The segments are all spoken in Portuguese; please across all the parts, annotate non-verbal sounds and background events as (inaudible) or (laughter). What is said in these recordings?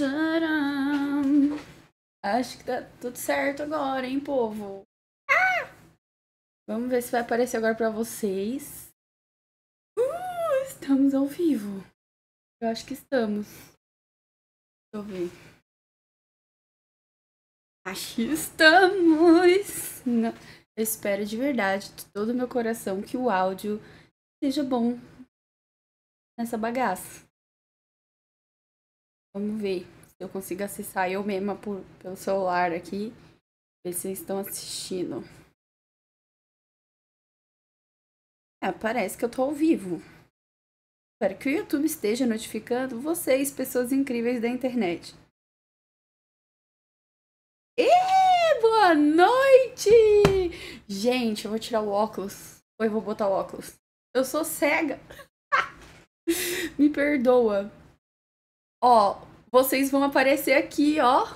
Tcharam. Acho que tá tudo certo agora, hein, povo? Ah! Vamos ver se vai aparecer agora pra vocês. Uh, estamos ao vivo. Eu acho que estamos. Deixa eu ver. Acho que estamos. Não. Eu espero de verdade, de todo o meu coração, que o áudio seja bom nessa bagaça. Vamos ver se eu consigo acessar eu mesma por, pelo celular aqui. Ver se vocês estão assistindo. É, parece que eu tô ao vivo. Espero que o YouTube esteja notificando vocês, pessoas incríveis da internet. E boa noite! Gente, eu vou tirar o óculos. Ou eu vou botar o óculos. Eu sou cega. (laughs) Me perdoa. Ó, vocês vão aparecer aqui, ó,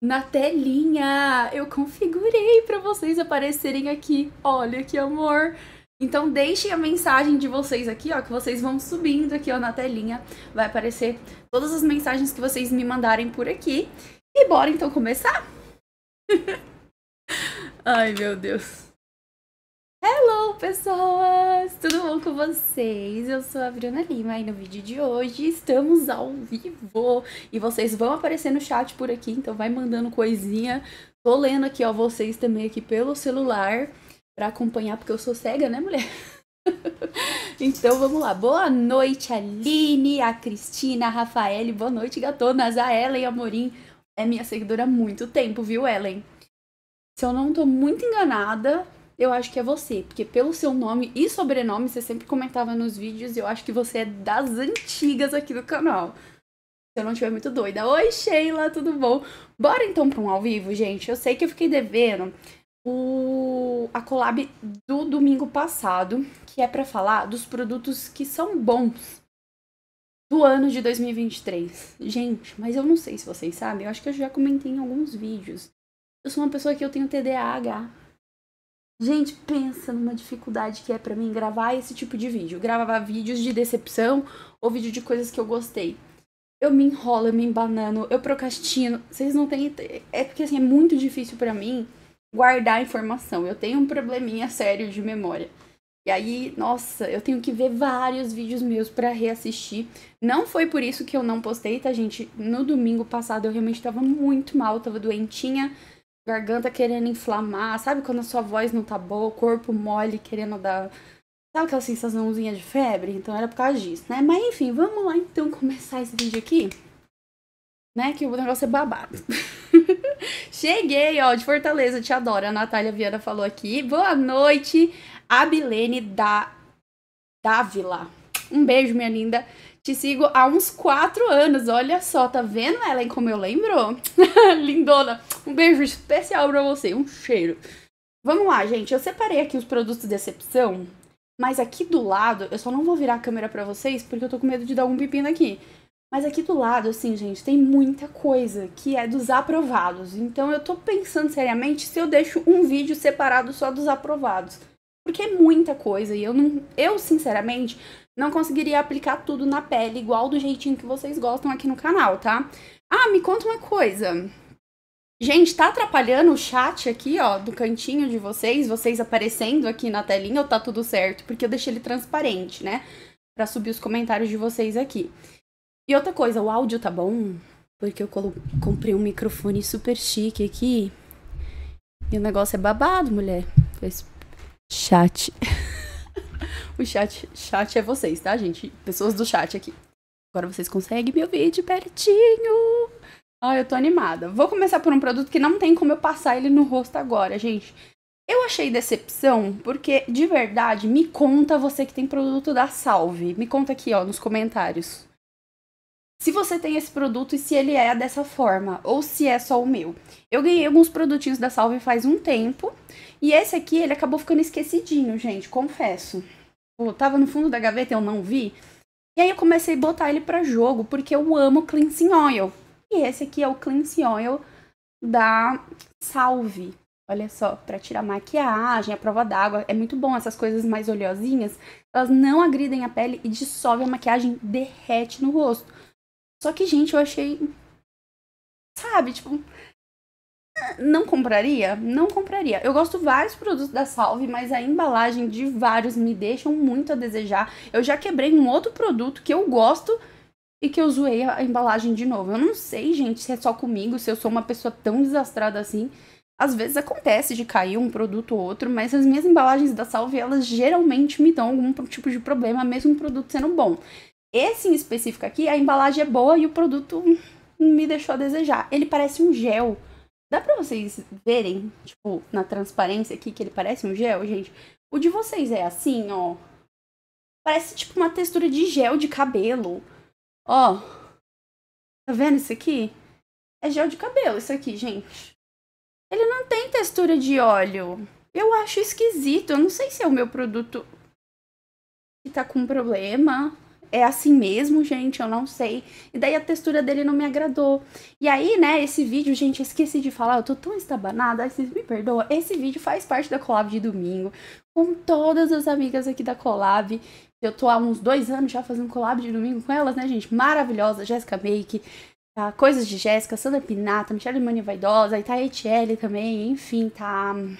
na telinha. Eu configurei para vocês aparecerem aqui. Olha que amor. Então deixem a mensagem de vocês aqui, ó, que vocês vão subindo aqui, ó, na telinha. Vai aparecer todas as mensagens que vocês me mandarem por aqui. E bora então começar? (laughs) Ai, meu Deus. Hello, pessoas! Tudo bom com vocês? Eu sou a Bruna Lima e no vídeo de hoje estamos ao vivo. E vocês vão aparecer no chat por aqui, então vai mandando coisinha. Tô lendo aqui, ó, vocês também aqui pelo celular para acompanhar, porque eu sou cega, né, mulher? (laughs) então vamos lá. Boa noite, Aline, a Cristina, a Rafael, boa noite, gatonas, a Ellen Amorim. É minha seguidora há muito tempo, viu, Ellen? Se eu não tô muito enganada, eu acho que é você. Porque pelo seu nome e sobrenome, você sempre comentava nos vídeos, e eu acho que você é das antigas aqui do canal. Se eu não estiver muito doida. Oi, Sheila, tudo bom? Bora então para um ao vivo, gente? Eu sei que eu fiquei devendo o... a collab do domingo passado, que é para falar dos produtos que são bons do ano de 2023. Gente, mas eu não sei se vocês sabem, eu acho que eu já comentei em alguns vídeos. Eu sou uma pessoa que eu tenho TDAH. Gente, pensa numa dificuldade que é para mim gravar esse tipo de vídeo. Gravar vídeos de decepção ou vídeo de coisas que eu gostei. Eu me enrolo, eu me embanano, eu procrastino. Vocês não têm. É porque assim, é muito difícil para mim guardar informação. Eu tenho um probleminha sério de memória. E aí, nossa, eu tenho que ver vários vídeos meus para reassistir. Não foi por isso que eu não postei, tá, gente? No domingo passado eu realmente tava muito mal, tava doentinha garganta querendo inflamar, sabe quando a sua voz não tá boa, o corpo mole querendo dar. Sabe aquela sensaçãozinha de febre? Então era por causa disso, né? Mas enfim, vamos lá então (laughs) começar esse vídeo aqui. Né? Que o negócio é babado. (laughs) Cheguei, ó, de Fortaleza, te adoro. A Natália Viana falou aqui. Boa noite, Abilene da Dávila. Um beijo, minha linda. Te sigo há uns quatro anos. Olha só, tá vendo, em como eu lembro? (laughs) Lindona, um beijo especial pra você, um cheiro. Vamos lá, gente. Eu separei aqui os produtos de excepção, mas aqui do lado, eu só não vou virar a câmera pra vocês porque eu tô com medo de dar um pepino aqui. Mas aqui do lado, assim, gente, tem muita coisa que é dos aprovados. Então eu tô pensando seriamente se eu deixo um vídeo separado só dos aprovados. Porque é muita coisa e eu não. Eu, sinceramente, não conseguiria aplicar tudo na pele, igual do jeitinho que vocês gostam aqui no canal, tá? Ah, me conta uma coisa. Gente, tá atrapalhando o chat aqui, ó, do cantinho de vocês, vocês aparecendo aqui na telinha ou tá tudo certo? Porque eu deixei ele transparente, né? Pra subir os comentários de vocês aqui. E outra coisa, o áudio tá bom? Porque eu comprei um microfone super chique aqui. E o negócio é babado, mulher. Pois, chat. (laughs) (laughs) o chat, chat é vocês, tá, gente? Pessoas do chat aqui. Agora vocês conseguem me ouvir de pertinho. Ai, eu tô animada. Vou começar por um produto que não tem como eu passar ele no rosto agora, gente. Eu achei decepção porque, de verdade, me conta você que tem produto da Salve. Me conta aqui, ó, nos comentários. Se você tem esse produto e se ele é dessa forma, ou se é só o meu. Eu ganhei alguns produtinhos da Salve faz um tempo e esse aqui, ele acabou ficando esquecidinho, gente, confesso. Eu tava no fundo da gaveta e eu não vi. E aí eu comecei a botar ele para jogo, porque eu amo Cleansing Oil. E esse aqui é o Cleansing Oil da Salve. Olha só, para tirar maquiagem, a prova d'água, é muito bom essas coisas mais oleosinhas. Elas não agridem a pele e dissolvem a maquiagem, derrete no rosto. Só que, gente, eu achei sabe, tipo, não compraria? Não compraria. Eu gosto vários produtos da Salve, mas a embalagem de vários me deixam muito a desejar. Eu já quebrei um outro produto que eu gosto e que eu zoei a embalagem de novo. Eu não sei, gente, se é só comigo, se eu sou uma pessoa tão desastrada assim. Às vezes acontece de cair um produto ou outro, mas as minhas embalagens da Salve, elas geralmente me dão algum tipo de problema, mesmo o produto sendo bom. Esse em específico aqui, a embalagem é boa e o produto me deixou a desejar. Ele parece um gel. Dá pra vocês verem, tipo, na transparência aqui, que ele parece um gel, gente? O de vocês é assim, ó. Parece, tipo, uma textura de gel de cabelo. Ó. Tá vendo isso aqui? É gel de cabelo isso aqui, gente. Ele não tem textura de óleo. Eu acho esquisito. Eu não sei se é o meu produto que tá com problema é assim mesmo, gente, eu não sei. E daí a textura dele não me agradou. E aí, né, esse vídeo, gente, esqueci de falar, eu tô tão estabanada, vocês me perdoam. Esse vídeo faz parte da collab de domingo, com todas as amigas aqui da collab. Eu tô há uns dois anos já fazendo collab de domingo com elas, né, gente? Maravilhosa, Jéssica Make, tá? Coisas de Jéssica, Sandra Pinata, Michelle Mani Vaidosa, aí tá a Etielle também, enfim, tá... Hum,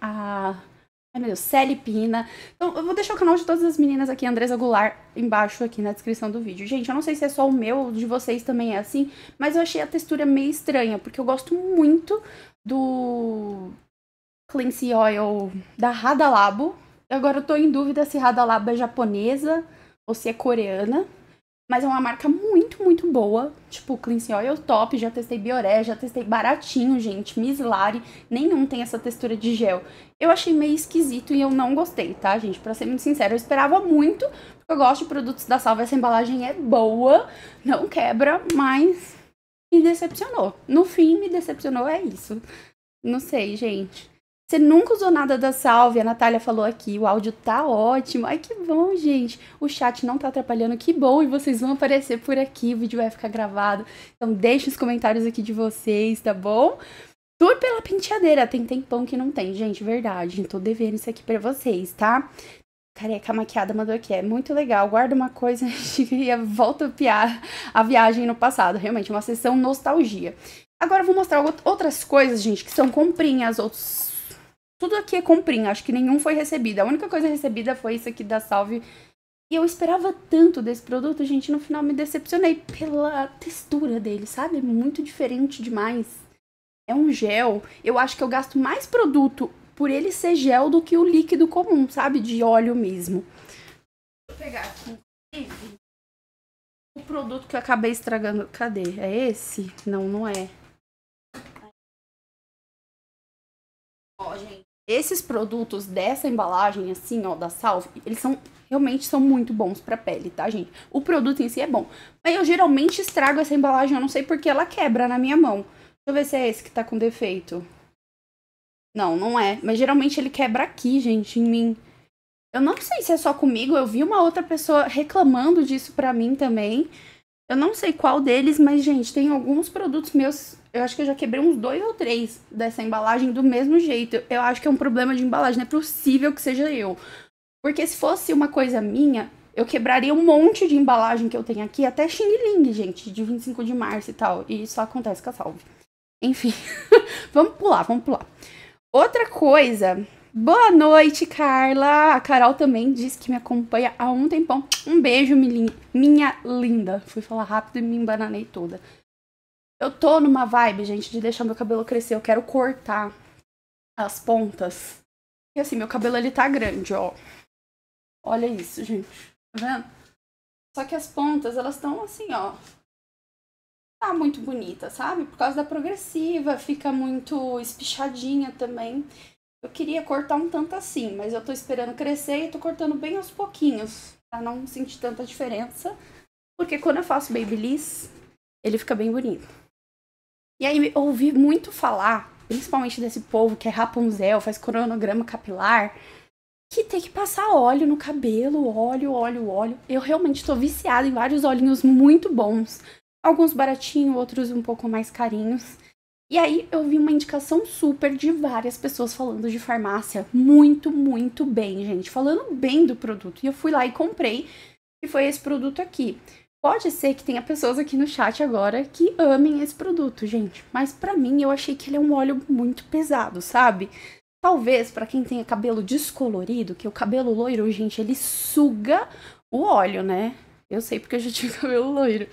a Ai, meu Deus, Celi Pina. Então, eu vou deixar o canal de todas as meninas aqui, Andresa Goulart, embaixo aqui na descrição do vídeo. Gente, eu não sei se é só o meu, de vocês também é assim, mas eu achei a textura meio estranha, porque eu gosto muito do Cleanse Oil da Radalabo. Agora eu tô em dúvida se Radalabo é japonesa ou se é coreana. Mas é uma marca muito, muito boa. Tipo, Cleanse Oil é Top, já testei Bioré, já testei baratinho, gente. Mislari, nenhum tem essa textura de gel. Eu achei meio esquisito e eu não gostei, tá, gente? Pra ser muito sincera, eu esperava muito, porque eu gosto de produtos da Salva, essa embalagem é boa, não quebra, mas me decepcionou. No fim, me decepcionou, é isso. Não sei, gente. Você nunca usou nada da salve, a Natália falou aqui, o áudio tá ótimo. Ai, que bom, gente. O chat não tá atrapalhando, que bom. E vocês vão aparecer por aqui, o vídeo vai ficar gravado. Então deixa os comentários aqui de vocês, tá bom? Tudo pela penteadeira, tem tempão que não tem, gente, verdade. Tô devendo isso aqui pra vocês, tá? Careca maquiada mandou aqui, é muito legal, guarda uma coisa (laughs) e volta a piar a viagem no passado. Realmente, é uma sessão nostalgia. Agora eu vou mostrar outras coisas, gente, que são comprinhas, outros tudo aqui é comprinha, acho que nenhum foi recebido. A única coisa recebida foi isso aqui da Salve. E eu esperava tanto desse produto, gente, no final me decepcionei pela textura dele, sabe? Muito diferente demais. É um gel. Eu acho que eu gasto mais produto por ele ser gel do que o líquido comum, sabe? De óleo mesmo. Vou pegar aqui, inclusive, o produto que eu acabei estragando. Cadê? É esse? Não, não é. Esses produtos dessa embalagem, assim, ó, da Salve, eles são realmente são muito bons pra pele, tá, gente? O produto em si é bom. Mas eu geralmente estrago essa embalagem, eu não sei porque ela quebra na minha mão. Deixa eu ver se é esse que tá com defeito. Não, não é. Mas geralmente ele quebra aqui, gente, em mim. Eu não sei se é só comigo, eu vi uma outra pessoa reclamando disso pra mim também. Eu não sei qual deles, mas, gente, tem alguns produtos meus. Eu acho que eu já quebrei uns dois ou três dessa embalagem do mesmo jeito. Eu acho que é um problema de embalagem, não é possível que seja eu. Porque se fosse uma coisa minha, eu quebraria um monte de embalagem que eu tenho aqui, até Xing Ling, gente, de 25 de março e tal. E isso acontece com a salve. Enfim, (laughs) vamos pular, vamos pular. Outra coisa Boa noite, Carla. A Carol também disse que me acompanha há um tempão. Um beijo, minha linda. Fui falar rápido e me embananei toda. Eu tô numa vibe, gente, de deixar meu cabelo crescer. Eu quero cortar as pontas. E assim, meu cabelo ele tá grande, ó. Olha isso, gente. Tá vendo? Só que as pontas, elas estão assim, ó. Tá muito bonita, sabe? Por causa da progressiva, fica muito espichadinha também. Eu queria cortar um tanto assim, mas eu tô esperando crescer e tô cortando bem aos pouquinhos, pra não sentir tanta diferença. Porque quando eu faço babyliss, ele fica bem bonito. E aí ouvi muito falar, principalmente desse povo que é Rapunzel, faz cronograma capilar, que tem que passar óleo no cabelo, óleo, óleo, óleo. Eu realmente tô viciada em vários olhinhos muito bons. Alguns baratinhos, outros um pouco mais carinhos. E aí eu vi uma indicação super de várias pessoas falando de farmácia muito, muito bem, gente, falando bem do produto. E eu fui lá e comprei, e foi esse produto aqui. Pode ser que tenha pessoas aqui no chat agora que amem esse produto, gente, mas para mim eu achei que ele é um óleo muito pesado, sabe? Talvez para quem tenha cabelo descolorido, que o cabelo loiro, gente, ele suga o óleo, né? Eu sei porque eu já tive (laughs) cabelo loiro.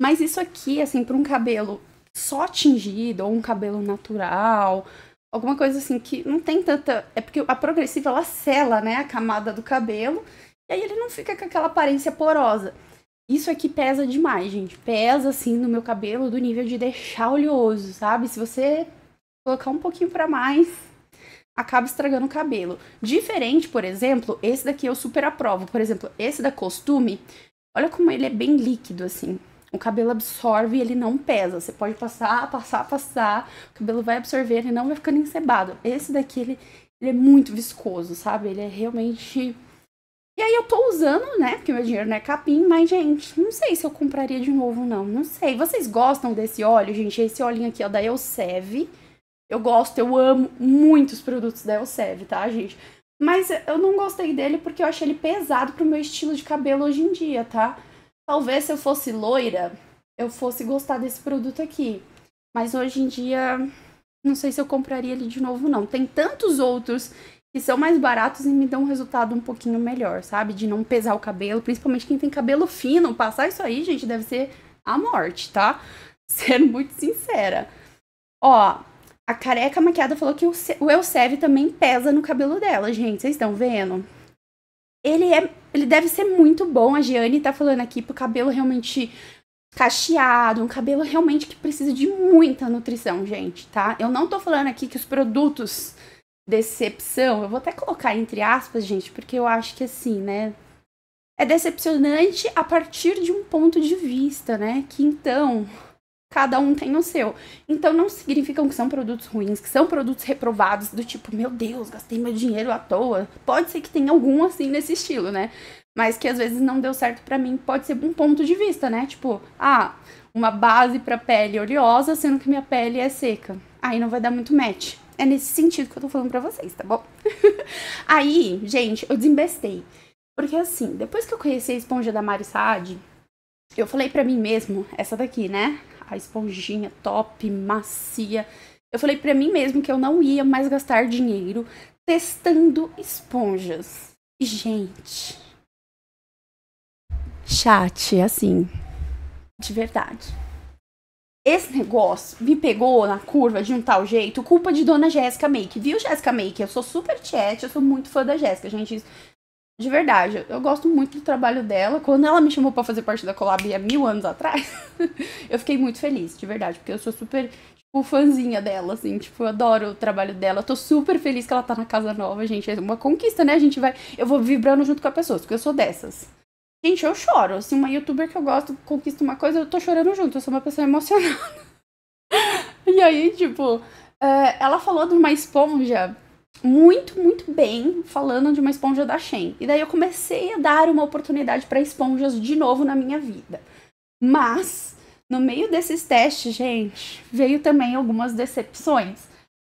Mas isso aqui, assim, para um cabelo só tingido, ou um cabelo natural, alguma coisa assim que não tem tanta. É porque a progressiva ela sela, né, a camada do cabelo, e aí ele não fica com aquela aparência porosa. Isso aqui pesa demais, gente. Pesa assim no meu cabelo do nível de deixar oleoso, sabe? Se você colocar um pouquinho para mais, acaba estragando o cabelo. Diferente, por exemplo, esse daqui eu super aprovo. Por exemplo, esse da Costume, olha como ele é bem líquido assim. O cabelo absorve e ele não pesa. Você pode passar, passar, passar. O cabelo vai absorver, ele não vai ficando encebado. Esse daqui, ele, ele é muito viscoso, sabe? Ele é realmente. E aí eu tô usando, né? Porque meu dinheiro não é capim, mas, gente, não sei se eu compraria de novo, não. Não sei. Vocês gostam desse óleo, gente? Esse olhinho aqui, ó, da Elseve. Eu gosto, eu amo muitos produtos da Elseve, tá, gente? Mas eu não gostei dele porque eu achei ele pesado pro meu estilo de cabelo hoje em dia, tá? Talvez se eu fosse loira, eu fosse gostar desse produto aqui. Mas hoje em dia, não sei se eu compraria ele de novo, não. Tem tantos outros que são mais baratos e me dão um resultado um pouquinho melhor, sabe? De não pesar o cabelo, principalmente quem tem cabelo fino. Passar isso aí, gente, deve ser a morte, tá? (laughs) Sendo muito sincera. Ó, a careca maquiada falou que o Elseve também pesa no cabelo dela, gente. Vocês estão vendo? ele é. Ele deve ser muito bom. A Gianni tá falando aqui pro cabelo realmente cacheado, um cabelo realmente que precisa de muita nutrição, gente, tá? Eu não tô falando aqui que os produtos decepção, eu vou até colocar entre aspas, gente, porque eu acho que assim, né? É decepcionante a partir de um ponto de vista, né? Que então cada um tem o seu. Então não significam que são produtos ruins, que são produtos reprovados, do tipo, meu Deus, gastei meu dinheiro à toa. Pode ser que tenha algum assim nesse estilo, né? Mas que às vezes não deu certo para mim, pode ser um ponto de vista, né? Tipo, ah, uma base para pele oleosa, sendo que minha pele é seca. Aí não vai dar muito match. É nesse sentido que eu tô falando pra vocês, tá bom? (laughs) Aí, gente, eu desembestei. Porque assim, depois que eu conheci a esponja da Mari Saad, eu falei para mim mesmo, essa daqui, né? a esponjinha top, macia. Eu falei para mim mesmo que eu não ia mais gastar dinheiro testando esponjas. Gente. Chat, é assim. De verdade. Esse negócio me pegou na curva de um tal jeito, culpa de dona Jéssica Make. Viu, Jéssica Make? Eu sou super chat, eu sou muito fã da Jéssica, gente. De verdade, eu gosto muito do trabalho dela. Quando ela me chamou para fazer parte da Collab há mil anos atrás, (laughs) eu fiquei muito feliz, de verdade, porque eu sou super, tipo, fãzinha dela, assim, tipo, eu adoro o trabalho dela. Eu tô super feliz que ela tá na casa nova, gente. É uma conquista, né? A gente vai. Eu vou vibrando junto com as pessoas, porque eu sou dessas. Gente, eu choro. Assim, uma youtuber que eu gosto conquista uma coisa, eu tô chorando junto. Eu sou uma pessoa emocionada. (laughs) e aí, tipo, é, ela falou de uma esponja muito, muito bem falando de uma esponja da Shen. E daí eu comecei a dar uma oportunidade para esponjas de novo na minha vida. Mas, no meio desses testes, gente, veio também algumas decepções.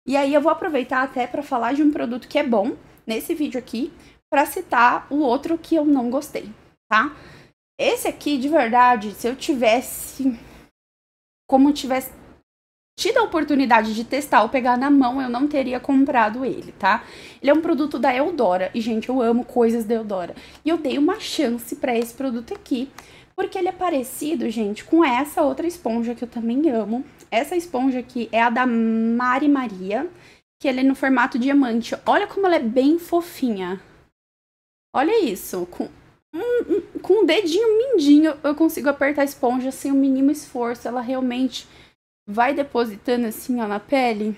E aí eu vou aproveitar até para falar de um produto que é bom nesse vídeo aqui, para citar o outro que eu não gostei, tá? Esse aqui, de verdade, se eu tivesse como tivesse tido a oportunidade de testar ou pegar na mão, eu não teria comprado ele, tá? Ele é um produto da Eudora e, gente, eu amo coisas da Eudora. E eu dei uma chance para esse produto aqui, porque ele é parecido, gente, com essa outra esponja que eu também amo. Essa esponja aqui é a da Mari Maria, que ele é no formato diamante. Olha como ela é bem fofinha. Olha isso, com um, um, com um dedinho mindinho eu consigo apertar a esponja sem o mínimo esforço, ela realmente vai depositando assim, ó, na pele.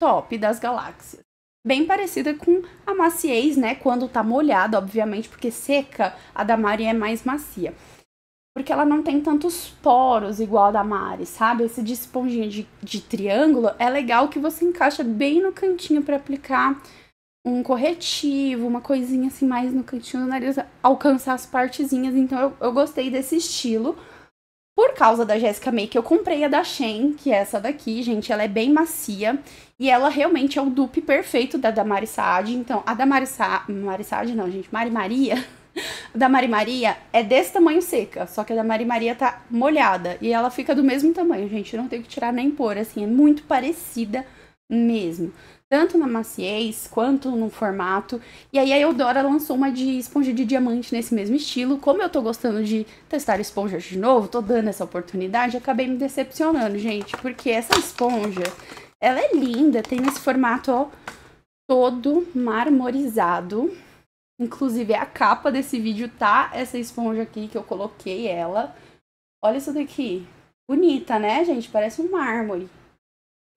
Top das galáxias. Bem parecida com a maciez, né? Quando tá molhada, obviamente, porque seca, a da Mari é mais macia. Porque ela não tem tantos poros igual a da Mari, sabe? Esse de esponjinha de, de triângulo é legal que você encaixa bem no cantinho para aplicar um corretivo, uma coisinha assim mais no cantinho do nariz, alcançar as partezinhas. Então eu, eu gostei desse estilo. Por causa da Jéssica May, que eu comprei a da Shen, que é essa daqui, gente, ela é bem macia. E ela realmente é o dupe perfeito da Damari Saad. Então, a Damari Sa Mari Saad, não, gente, Mari Maria. (laughs) da Mari Maria é desse tamanho seca, só que a da Mari Maria tá molhada. E ela fica do mesmo tamanho, gente, não tem que tirar nem pôr, assim, é muito parecida mesmo tanto na maciez quanto no formato. E aí a Eudora lançou uma de esponja de diamante nesse mesmo estilo. Como eu tô gostando de testar esponjas de novo, tô dando essa oportunidade, acabei me decepcionando, gente, porque essa esponja, ela é linda, tem esse formato, ó, todo marmorizado. Inclusive a capa desse vídeo tá essa esponja aqui que eu coloquei ela. Olha isso daqui. Bonita, né, gente? Parece um mármore.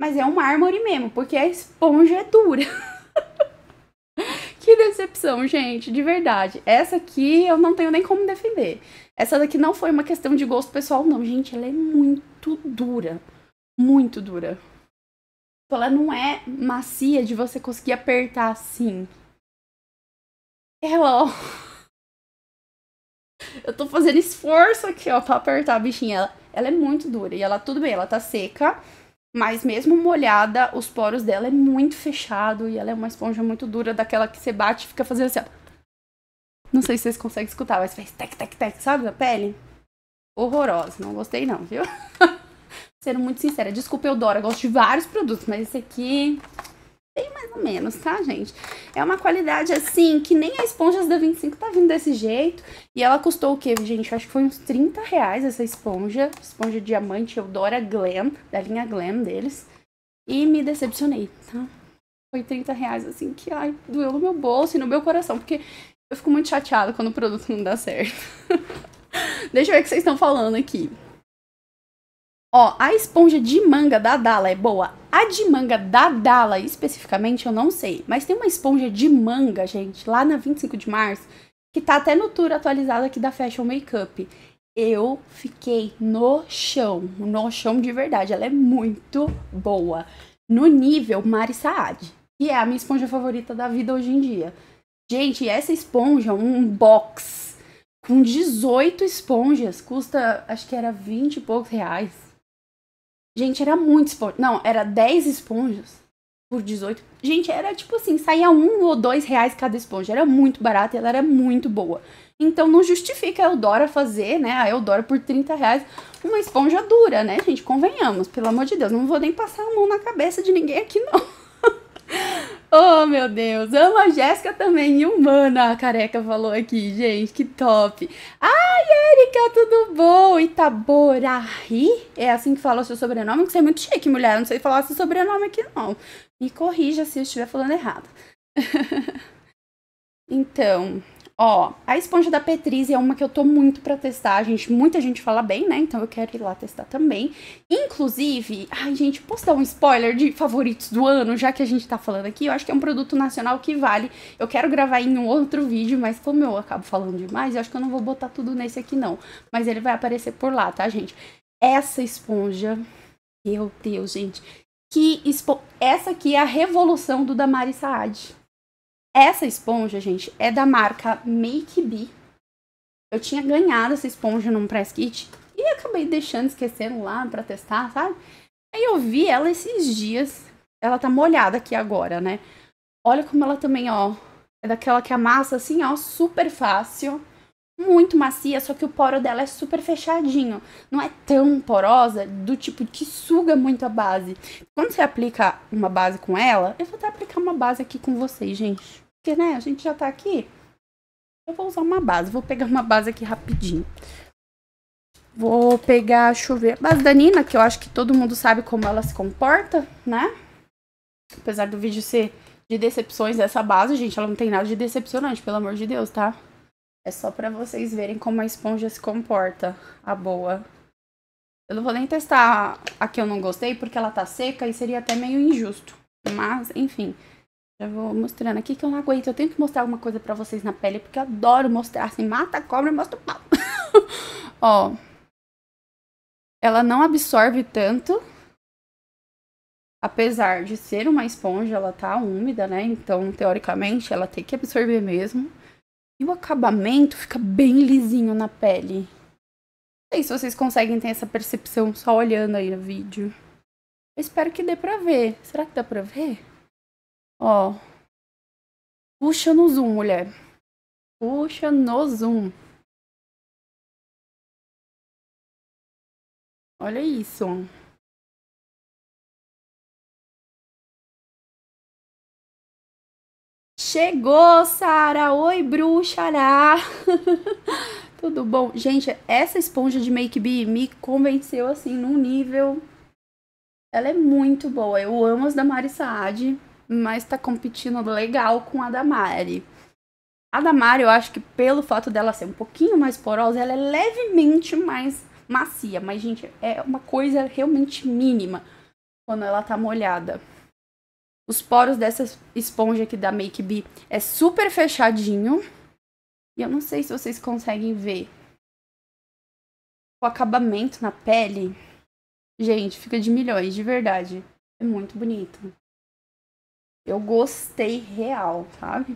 Mas é um mármore mesmo, porque a esponja é dura. (laughs) que decepção, gente, de verdade. Essa aqui eu não tenho nem como defender. Essa daqui não foi uma questão de gosto pessoal, não, gente. Ela é muito dura. Muito dura. Ela não é macia de você conseguir apertar assim. Ela, ó. (laughs) Eu tô fazendo esforço aqui, ó, pra apertar a bichinha. Ela, ela é muito dura. E ela, tudo bem, ela tá seca mas mesmo molhada, os poros dela é muito fechado e ela é uma esponja muito dura, daquela que você bate e fica fazendo assim, ó. Não sei se vocês conseguem escutar, mas faz tec, tec, tec, sabe a pele? Horrorosa, não gostei não, viu? (laughs) Sendo muito sincera, desculpa adoro, eu gosto de vários produtos, mas esse aqui bem mais ou menos, tá, gente? É uma qualidade assim que nem a esponja da 25 tá vindo desse jeito. E ela custou o quê, gente? acho que foi uns 30 reais essa esponja. Esponja diamante Eudora Glam, da linha Glam deles. E me decepcionei, tá? Foi 30 reais assim que, ai, doeu no meu bolso e no meu coração, porque eu fico muito chateada quando o produto não dá certo. (laughs) Deixa eu ver o que vocês estão falando aqui. Ó, a esponja de manga da Dala é boa? A de manga da Dala, especificamente, eu não sei. Mas tem uma esponja de manga, gente, lá na 25 de março, que tá até no tour atualizado aqui da Fashion Makeup. Eu fiquei no chão, no chão de verdade. Ela é muito boa. No nível Mari Saad, que é a minha esponja favorita da vida hoje em dia. Gente, essa esponja, um box com 18 esponjas, custa acho que era 20 e poucos reais. Gente, era muito esponja. Não, era 10 esponjas por 18. Gente, era tipo assim, saía um ou dois reais cada esponja. Era muito barata e ela era muito boa. Então não justifica a Eudora fazer, né? A Eudora por 30 reais uma esponja dura, né, gente? Convenhamos, pelo amor de Deus. Não vou nem passar a mão na cabeça de ninguém aqui, não. (laughs) Oh, meu Deus. Amo a Jéssica também. E humana, a careca falou aqui, gente. Que top. Ai, Erika, tudo bom? Itaborahi? É assim que fala o seu sobrenome? Que você é muito chique, mulher. Eu não sei falar seu sobrenome aqui, não. Me corrija se eu estiver falando errado. (laughs) então, Ó, a esponja da Petriz é uma que eu tô muito pra testar. A gente, muita gente fala bem, né? Então eu quero ir lá testar também. Inclusive, ai, gente, posso dar um spoiler de favoritos do ano, já que a gente tá falando aqui? Eu acho que é um produto nacional que vale. Eu quero gravar em um outro vídeo, mas como eu acabo falando demais, eu acho que eu não vou botar tudo nesse aqui, não. Mas ele vai aparecer por lá, tá, gente? Essa esponja. Meu Deus, gente. Que espo... Essa aqui é a revolução do Damari Saad. Essa esponja, gente, é da marca Make Be. Eu tinha ganhado essa esponja num press kit e acabei deixando, esquecendo lá para testar, sabe? Aí eu vi ela esses dias. Ela tá molhada aqui agora, né? Olha como ela também, ó. É daquela que amassa assim, ó, super fácil muito macia, só que o poro dela é super fechadinho. Não é tão porosa, do tipo que suga muito a base. Quando você aplica uma base com ela, eu vou até aplicar uma base aqui com vocês, gente. Porque, né, a gente já tá aqui. Eu vou usar uma base, vou pegar uma base aqui rapidinho. Vou pegar, deixa eu ver, a base da Nina, que eu acho que todo mundo sabe como ela se comporta, né? Apesar do vídeo ser de decepções dessa base, gente, ela não tem nada de decepcionante, pelo amor de Deus, tá? É só para vocês verem como a esponja se comporta, a boa. Eu não vou nem testar a que eu não gostei, porque ela tá seca e seria até meio injusto. Mas, enfim, já vou mostrando aqui que eu não aguento. Eu tenho que mostrar alguma coisa pra vocês na pele, porque eu adoro mostrar. Assim, mata a cobra e mostra o pau. (laughs) Ó. Ela não absorve tanto. Apesar de ser uma esponja, ela tá úmida, né? Então, teoricamente, ela tem que absorver mesmo. E o acabamento fica bem lisinho na pele. Não sei se vocês conseguem ter essa percepção só olhando aí no vídeo. Eu espero que dê pra ver. Será que dá pra ver? Ó. Puxa no zoom, mulher. Puxa no zoom. Olha isso. Chegou, Sara! Oi, bruxará! Né? (laughs) Tudo bom? Gente, essa esponja de Make Be me convenceu, assim, num nível... Ela é muito boa. Eu amo as da Mari Saad, mas tá competindo legal com a da Mari. A da Mari, eu acho que pelo fato dela ser um pouquinho mais porosa, ela é levemente mais macia. Mas, gente, é uma coisa realmente mínima quando ela tá molhada. Os poros dessa esponja aqui da Make Bee é super fechadinho. E eu não sei se vocês conseguem ver o acabamento na pele. Gente, fica de milhões, de verdade. É muito bonito. Eu gostei real, sabe?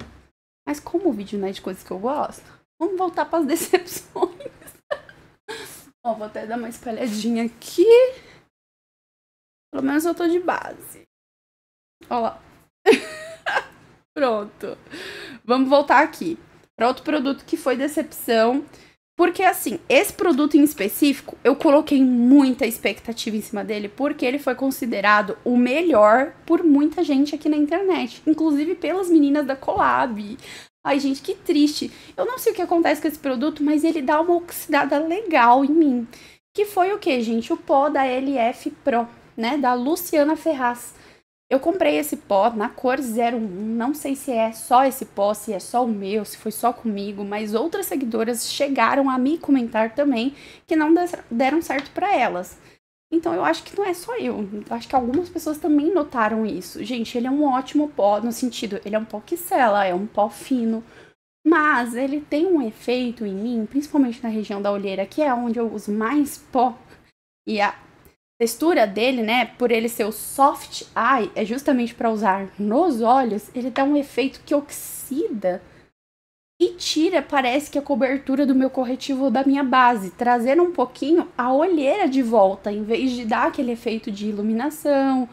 Mas como o vídeo não é de coisas que eu gosto, vamos voltar para as (laughs) decepções. Ó, vou até dar uma espalhadinha aqui. Pelo menos eu tô de base. Olha lá. (laughs) Pronto. Vamos voltar aqui para outro produto que foi decepção. Porque, assim, esse produto em específico, eu coloquei muita expectativa em cima dele, porque ele foi considerado o melhor por muita gente aqui na internet, inclusive pelas meninas da Colab. Ai, gente, que triste. Eu não sei o que acontece com esse produto, mas ele dá uma oxidada legal em mim. Que foi o que, gente? O pó da LF Pro, né? Da Luciana Ferraz. Eu comprei esse pó na cor 01, não sei se é só esse pó, se é só o meu, se foi só comigo, mas outras seguidoras chegaram a me comentar também que não deram certo para elas. Então eu acho que não é só eu, eu acho que algumas pessoas também notaram isso. Gente, ele é um ótimo pó no sentido, ele é um pó que sela, é um pó fino, mas ele tem um efeito em mim, principalmente na região da olheira, que é onde eu uso mais pó. E a textura dele, né, por ele ser o soft eye, é justamente para usar nos olhos, ele dá um efeito que oxida e tira, parece que a cobertura do meu corretivo da minha base, trazendo um pouquinho a olheira de volta, em vez de dar aquele efeito de iluminação,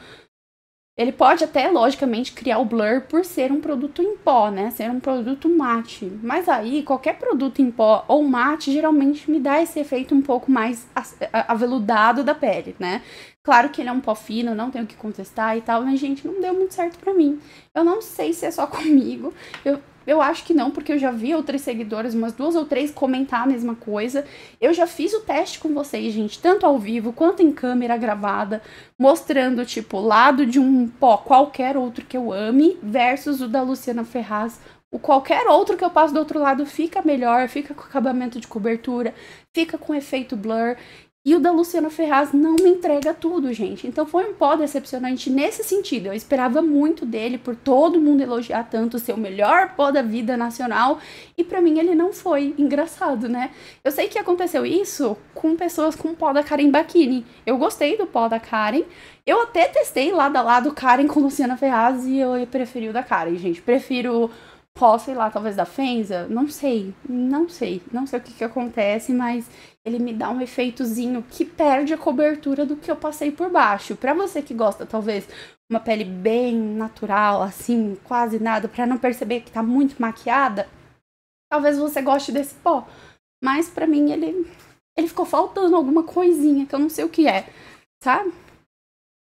ele pode até, logicamente, criar o blur por ser um produto em pó, né? Ser um produto mate. Mas aí, qualquer produto em pó ou mate geralmente me dá esse efeito um pouco mais aveludado da pele, né? Claro que ele é um pó fino, não tenho o que contestar e tal, mas, gente, não deu muito certo para mim. Eu não sei se é só (laughs) comigo. Eu, eu acho que não, porque eu já vi outras seguidoras, umas duas ou três, comentar a mesma coisa. Eu já fiz o teste com vocês, gente, tanto ao vivo quanto em câmera gravada, mostrando, tipo, lado de um pó qualquer outro que eu ame versus o da Luciana Ferraz. O qualquer outro que eu passo do outro lado fica melhor, fica com acabamento de cobertura, fica com efeito blur. E o da Luciana Ferraz não me entrega tudo, gente. Então foi um pó decepcionante nesse sentido. Eu esperava muito dele por todo mundo elogiar tanto ser o melhor pó da vida nacional e para mim ele não foi. Engraçado, né? Eu sei que aconteceu isso com pessoas com pó da Karen Bacchini. Eu gostei do pó da Karen. Eu até testei lado a lado Karen com Luciana Ferraz e eu preferi o da Karen, gente. Prefiro pó, sei lá, talvez da Fenza, não sei, não sei, não sei o que que acontece, mas ele me dá um efeitozinho que perde a cobertura do que eu passei por baixo. Para você que gosta, talvez, uma pele bem natural, assim, quase nada, para não perceber que tá muito maquiada, talvez você goste desse pó. Mas para mim ele ele ficou faltando alguma coisinha que eu não sei o que é, sabe?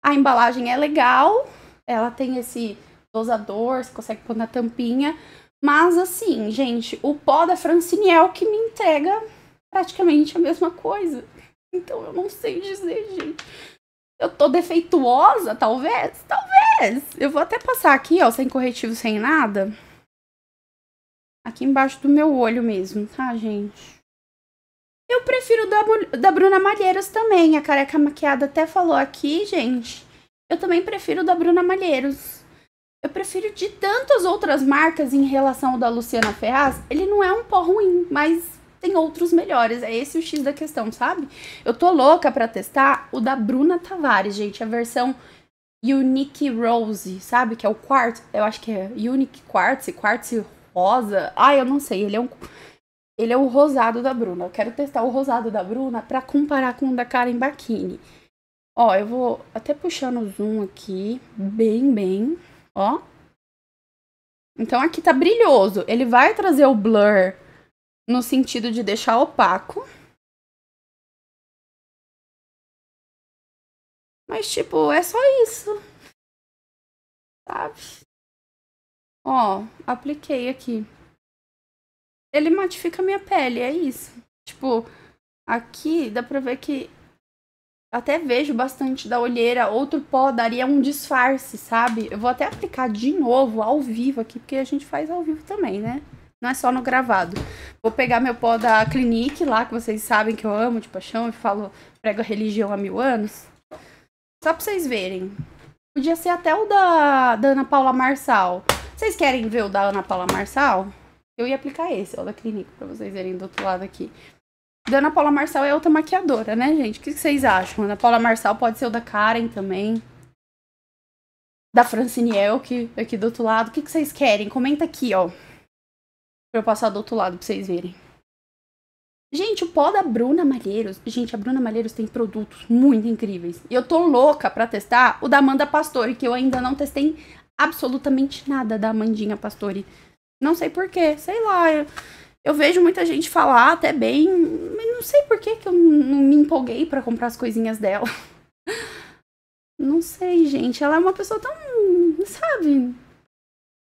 A embalagem é legal, ela tem esse dosador, você consegue pôr na tampinha, mas assim, gente, o pó da Francine é o que me entrega praticamente a mesma coisa. Então eu não sei dizer, gente. Eu tô defeituosa, talvez? Talvez! Eu vou até passar aqui, ó, sem corretivo, sem nada. Aqui embaixo do meu olho mesmo, tá, gente? Eu prefiro da, da Bruna Malheiros também. A careca maquiada até falou aqui, gente. Eu também prefiro da Bruna Malheiros. Eu prefiro de tantas outras marcas em relação ao da Luciana Ferraz. Ele não é um pó ruim, mas tem outros melhores. É esse o X da questão, sabe? Eu tô louca pra testar o da Bruna Tavares, gente. A versão Unique Rose, sabe? Que é o quartzo. Eu acho que é Unique Quartz, Quartz Rosa. Ai, eu não sei. Ele é um. Ele é o rosado da Bruna. Eu quero testar o rosado da Bruna para comparar com o da Karen Bacchini. Ó, eu vou até puxando o zoom aqui, bem, bem, ó. Então aqui tá brilhoso. Ele vai trazer o blur no sentido de deixar opaco. Mas, tipo, é só isso. Sabe? Ó, apliquei aqui. Ele matifica minha pele, é isso. Tipo, aqui dá pra ver que até vejo bastante da olheira. Outro pó daria um disfarce, sabe? Eu vou até aplicar de novo, ao vivo aqui, porque a gente faz ao vivo também, né? Não é só no gravado. Vou pegar meu pó da Clinique lá, que vocês sabem que eu amo de paixão e falo, prego a religião há mil anos. Só pra vocês verem. Podia ser até o da, da Ana Paula Marçal. Vocês querem ver o da Ana Paula Marçal? Eu ia aplicar esse, o da Clinique, pra vocês verem do outro lado aqui. Da Ana Paula Marçal é outra maquiadora, né, gente? O que vocês acham? Ana Paula Marçal pode ser o da Karen também. Da Francine Elk, aqui do outro lado. O que vocês querem? Comenta aqui, ó. Pra eu passar do outro lado pra vocês verem. Gente, o pó da Bruna Malheiros. Gente, a Bruna Malheiros tem produtos muito incríveis. E eu tô louca pra testar o da Amanda Pastore, que eu ainda não testei absolutamente nada da Amandinha Pastore. Não sei porquê, sei lá. Eu, eu, vejo muita gente falar até bem, mas não sei porquê que eu não me empolguei pra comprar as coisinhas dela. (laughs) Não sei, gente. Ela é uma pessoa tão, sabe,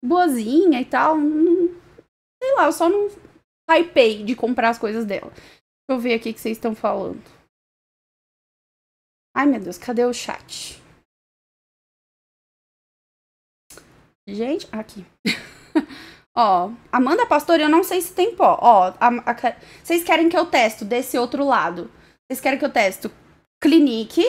boazinha e tal. Não sei lá, eu só não hypei de comprar as coisas dela. Deixa eu ver aqui o que vocês estão falando. Ai, meu Deus, cadê o chat? Gente, aqui. (laughs) Ó, Amanda Pastor, eu não sei se tem pó. Ó, vocês querem que eu testo desse outro lado? Vocês querem que eu testo Clinique,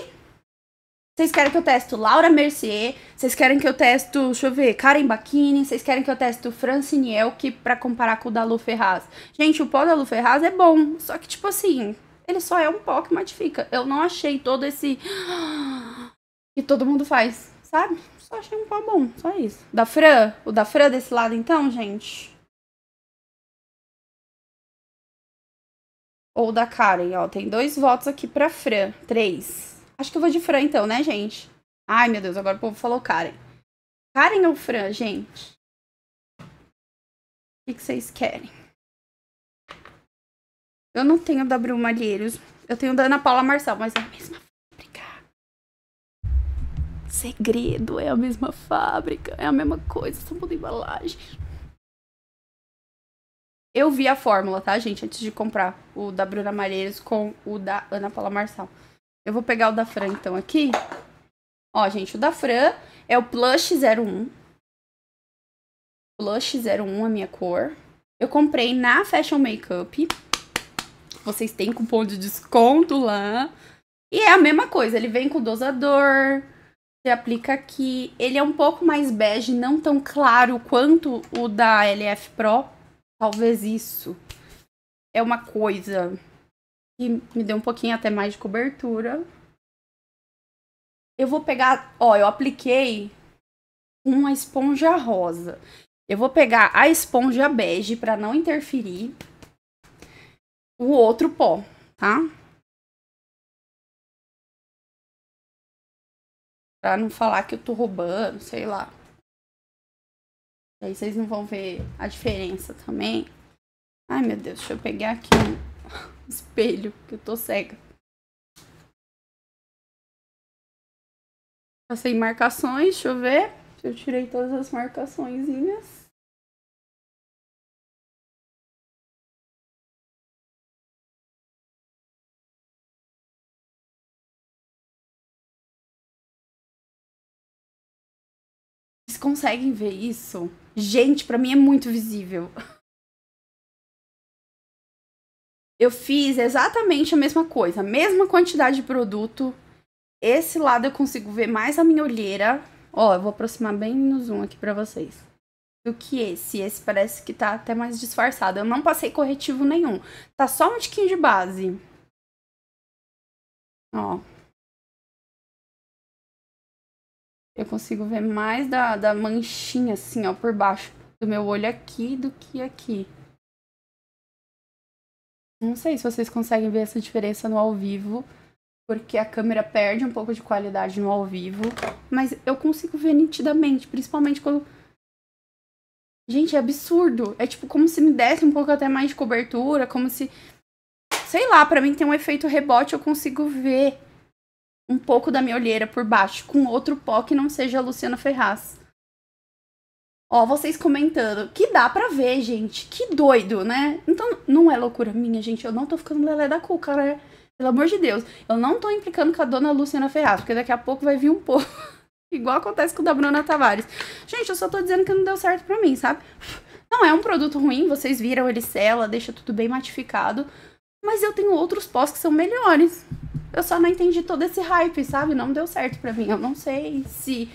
vocês querem que eu teste Laura Mercier? Vocês querem que eu teste deixa eu ver, Karen Bacchini? Vocês querem que eu o Francine Elke pra comparar com o da Lu Ferraz? Gente, o pó da Lu Ferraz é bom, só que, tipo assim, ele só é um pó que modifica. Eu não achei todo esse... (gasps) que todo mundo faz, sabe? Só achei um pó bom, só isso. Da Fran? O da Fran desse lado, então, gente? Ou da Karen, ó. Tem dois votos aqui pra Fran. Três. Acho que eu vou de Fran então, né, gente? Ai, meu Deus, agora o povo falou Karen. Karen ou Fran, gente? O que, que vocês querem? Eu não tenho da Bruna Malheiros. Eu tenho da Ana Paula Marçal, mas é a mesma fábrica. Segredo, é a mesma fábrica. É a mesma coisa, só muda embalagem. Eu vi a fórmula, tá, gente? Antes de comprar o da Bruna Malheiros com o da Ana Paula Marçal. Eu vou pegar o da Fran, então, aqui. Ó, gente, o da Fran é o Plush 01. Plush 01 a minha cor. Eu comprei na Fashion Makeup. Vocês têm cupom de desconto lá. E é a mesma coisa, ele vem com dosador, você aplica aqui. Ele é um pouco mais bege, não tão claro quanto o da LF Pro. Talvez isso. É uma coisa que me deu um pouquinho até mais de cobertura. Eu vou pegar, ó, eu apliquei uma esponja rosa. Eu vou pegar a esponja bege para não interferir o outro pó, tá? Pra não falar que eu tô roubando, sei lá. Aí vocês não vão ver a diferença também. Ai, meu Deus, deixa eu pegar aqui espelho, que eu tô cega. Passei marcações, deixa eu ver. Eu tirei todas as marcaçõezinhas. Vocês conseguem ver isso? Gente, para mim é muito visível. (laughs) eu fiz exatamente a mesma coisa, a mesma quantidade de produto. Esse lado eu consigo ver mais a minha olheira. Ó, eu vou aproximar bem no zoom aqui pra vocês. Do que esse. Esse parece que tá até mais disfarçado. Eu não passei corretivo nenhum. Tá só um tiquinho de base. Ó. Eu consigo ver mais da, da manchinha, assim, ó, por baixo do meu olho aqui do que aqui. Não sei se vocês conseguem ver essa diferença no ao vivo, porque a câmera perde um pouco de qualidade no ao vivo, mas eu consigo ver nitidamente, principalmente quando. Gente, é absurdo. É tipo como se me desse um pouco até mais de cobertura, como se. Sei lá, para mim tem um efeito rebote, eu consigo ver um pouco da minha olheira por baixo, com outro pó que não seja a Luciana Ferraz. Ó, vocês comentando, que dá pra ver, gente, que doido, né? Então, não é loucura minha, gente, eu não tô ficando lelé da cuca, né? Pelo amor de Deus, eu não tô implicando com a dona Luciana Ferraz, porque daqui a pouco vai vir um povo, (laughs) igual acontece com o da Bruna Tavares. Gente, eu só tô dizendo que não deu certo pra mim, sabe? Não é um produto ruim, vocês viram, ele sela, deixa tudo bem matificado, mas eu tenho outros pós que são melhores. Eu só não entendi todo esse hype, sabe? Não deu certo pra mim, eu não sei se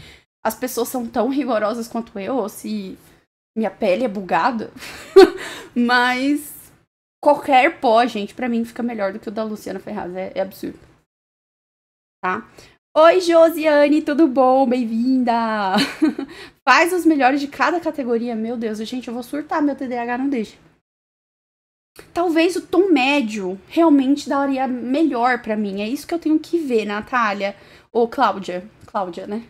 as pessoas são tão rigorosas quanto eu, ou se minha pele é bugada. (laughs) Mas qualquer pó, gente, para mim fica melhor do que o da Luciana Ferraz. É, é absurdo. Tá? Oi, Josiane, tudo bom? Bem-vinda! (laughs) Faz os melhores de cada categoria. Meu Deus, gente, eu vou surtar, meu TDAH não deixa. Talvez o tom médio realmente daria melhor para mim. É isso que eu tenho que ver, Natália. Ou Cláudia. Cláudia, né?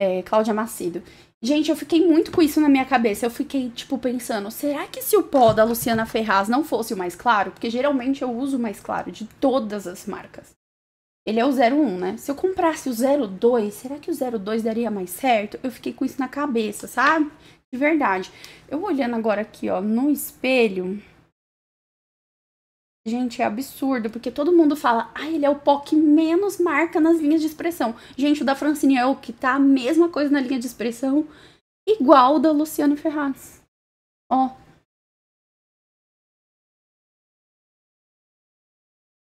é, Cláudia Macedo. Gente, eu fiquei muito com isso na minha cabeça. Eu fiquei, tipo, pensando, será que se o pó da Luciana Ferraz não fosse o mais claro? Porque geralmente eu uso o mais claro de todas as marcas. Ele é o 01, né? Se eu comprasse o 02, será que o 02 daria mais certo? Eu fiquei com isso na cabeça, sabe? De verdade. Eu olhando agora aqui, ó, no espelho, Gente, é absurdo, porque todo mundo fala, ah, ele é o pó que menos marca nas linhas de expressão. Gente, o da Francine é o que tá a mesma coisa na linha de expressão, igual o da Luciano Ferraz. Ó.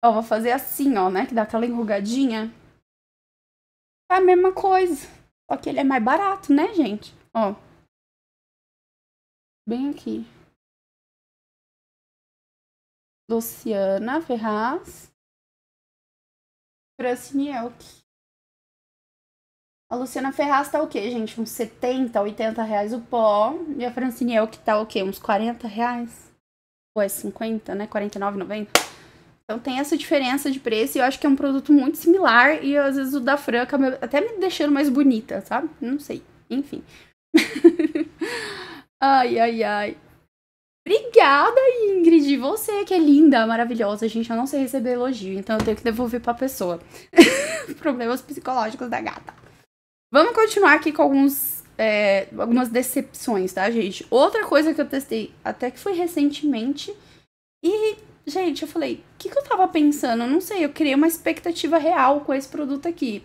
Ó, vou fazer assim, ó, né, que dá aquela enrugadinha. É a mesma coisa, só que ele é mais barato, né, gente? Ó. Bem aqui. Luciana Ferraz, Francine assim, Elk. É a Luciana Ferraz tá o quê, gente? Uns 70, 80 reais o pó. E a Francine Elk tá o quê? Uns 40 reais? Ou é 50, né? 49,90. Então tem essa diferença de preço e eu acho que é um produto muito similar e às vezes o da Fran acaba até me deixando mais bonita, sabe? Não sei. Enfim. (laughs) ai, ai, ai. Obrigada, Ingrid, você que é linda, maravilhosa, gente, eu não sei receber elogio, então eu tenho que devolver pra pessoa. (laughs) Problemas psicológicos da gata. Vamos continuar aqui com alguns, é, algumas decepções, tá, gente? Outra coisa que eu testei, até que foi recentemente, e, gente, eu falei, o que, que eu tava pensando? Eu não sei, eu criei uma expectativa real com esse produto aqui.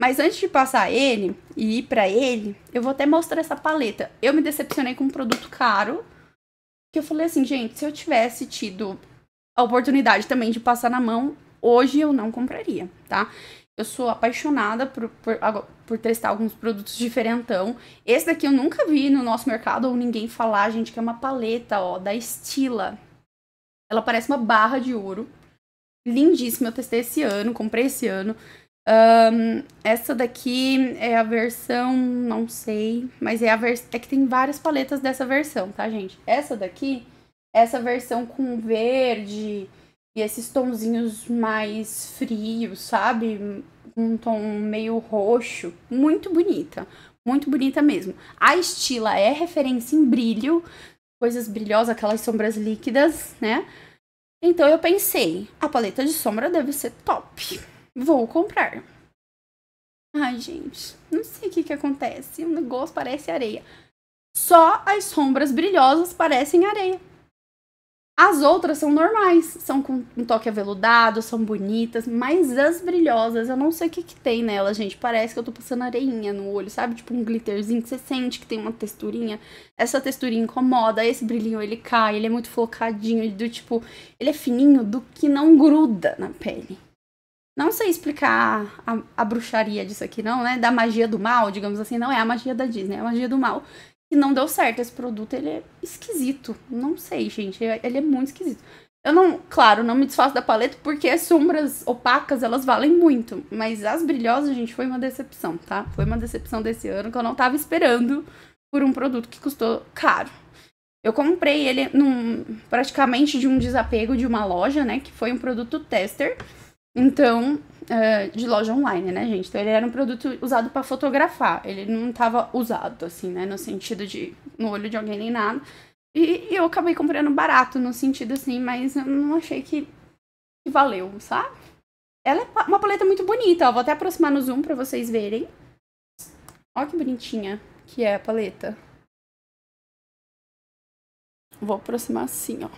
Mas antes de passar ele e ir pra ele, eu vou até mostrar essa paleta. Eu me decepcionei com um produto caro, que eu falei assim, gente, se eu tivesse tido a oportunidade também de passar na mão, hoje eu não compraria, tá? Eu sou apaixonada por, por, por, testar alguns produtos diferentão. Esse daqui eu nunca vi no nosso mercado ou ninguém falar, gente, que é uma paleta, ó, da Stila. Ela parece uma barra de ouro. Lindíssima, eu testei esse ano, comprei esse ano. Um, essa daqui é a versão, não sei, mas é a versão. É que tem várias paletas dessa versão, tá, gente? Essa daqui, essa versão com verde e esses tonzinhos mais frios, sabe? Um tom meio roxo. Muito bonita. Muito bonita mesmo. A Estila é referência em brilho, coisas brilhosas, aquelas sombras líquidas, né? Então eu pensei, a paleta de sombra deve ser top. Vou comprar. Ai, gente, não sei o que, que acontece. O negócio parece areia. Só as sombras brilhosas parecem areia. As outras são normais, são com um toque aveludado, são bonitas, mas as brilhosas, eu não sei o que, que tem nela, gente. Parece que eu tô passando areinha no olho, sabe? Tipo um glitterzinho que você sente que tem uma texturinha. Essa texturinha incomoda, esse brilhinho ele cai, ele é muito flocadinho, do tipo, ele é fininho do que não gruda na pele. Não sei explicar a, a, bruxaria disso aqui, não, né? Da magia do mal, digamos assim. Não é a magia da Disney, é a magia do mal. E não deu certo. Esse produto, ele é esquisito. Não sei, gente. É, ele é muito esquisito. Eu não, claro, não me desfaço da paleta porque as sombras opacas, elas valem muito. Mas as brilhosas, gente, foi uma decepção, tá? Foi uma decepção desse ano que eu não tava esperando por um produto que custou caro. Eu comprei ele num, praticamente de um desapego de uma loja, né? Que foi um produto tester. Então, uh, de loja online, né, gente? Então ele era um produto usado para fotografar. Ele não estava usado, assim, né? No sentido de. no olho de alguém nem nada. E, e eu acabei comprando barato, no sentido assim, mas eu não achei que, que valeu, sabe? Ela é uma paleta muito bonita, ó. Vou até aproximar no zoom pra vocês verem. Ó que bonitinha que é a paleta. Vou aproximar assim, ó.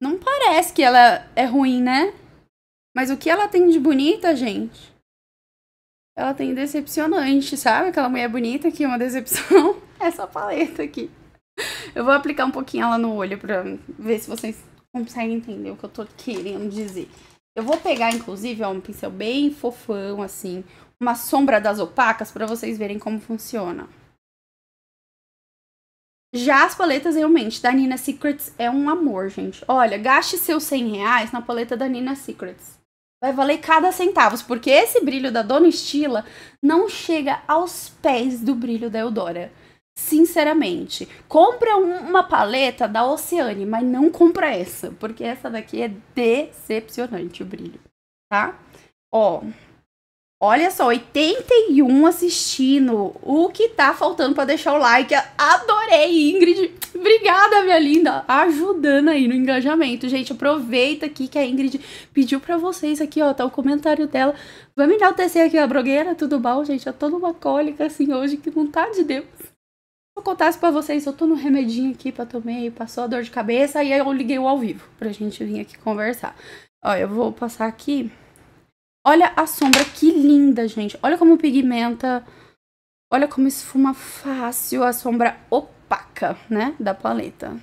Não parece que ela é ruim, né? Mas o que ela tem de bonita, gente? Ela tem decepcionante, sabe? Aquela mulher bonita que é uma decepção. (laughs) Essa paleta aqui. Eu vou aplicar um pouquinho ela no olho pra ver se vocês conseguem entender o que eu tô querendo dizer. Eu vou pegar, inclusive, um pincel bem fofão, assim, uma sombra das opacas para vocês verem como funciona. Já as paletas, realmente, da Nina Secrets é um amor, gente. Olha, gaste seus 100 reais na paleta da Nina Secrets. Vai valer cada centavo, porque esse brilho da Dona Estila não chega aos pés do brilho da Eudora. Sinceramente, compra um, uma paleta da Oceane, mas não compra essa, porque essa daqui é decepcionante o brilho, tá? Ó, Olha só, 81 assistindo. O que tá faltando para deixar o like? Adorei, Ingrid. Obrigada, minha linda, ajudando aí no engajamento. Gente, aproveita aqui que a Ingrid pediu para vocês aqui, ó, tá o comentário dela. Vai me dar o TC aqui, ó, brogueira, tudo bom, gente? Eu tô numa cólica assim hoje que não tá de Deus. Vou contar isso para vocês, eu tô no remedinho aqui pra tomar, passou a dor de cabeça e aí eu liguei o ao vivo pra gente vir aqui conversar. Ó, eu vou passar aqui Olha a sombra, que linda, gente. Olha como pigmenta. Olha como esfuma fácil a sombra opaca, né, da paleta.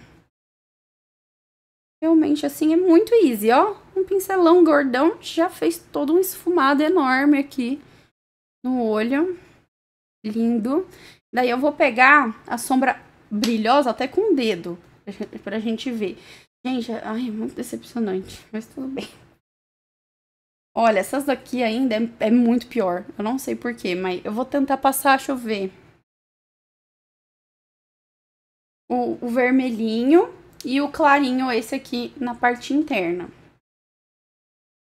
Realmente, assim, é muito easy, ó. Um pincelão gordão já fez todo um esfumado enorme aqui no olho. Lindo. Daí eu vou pegar a sombra brilhosa até com o dedo, pra gente ver. Gente, ai, é muito decepcionante, mas tudo bem. Olha, essas daqui ainda é, é muito pior. Eu não sei porquê, mas eu vou tentar passar a chover. O, o vermelhinho e o clarinho, esse aqui, na parte interna.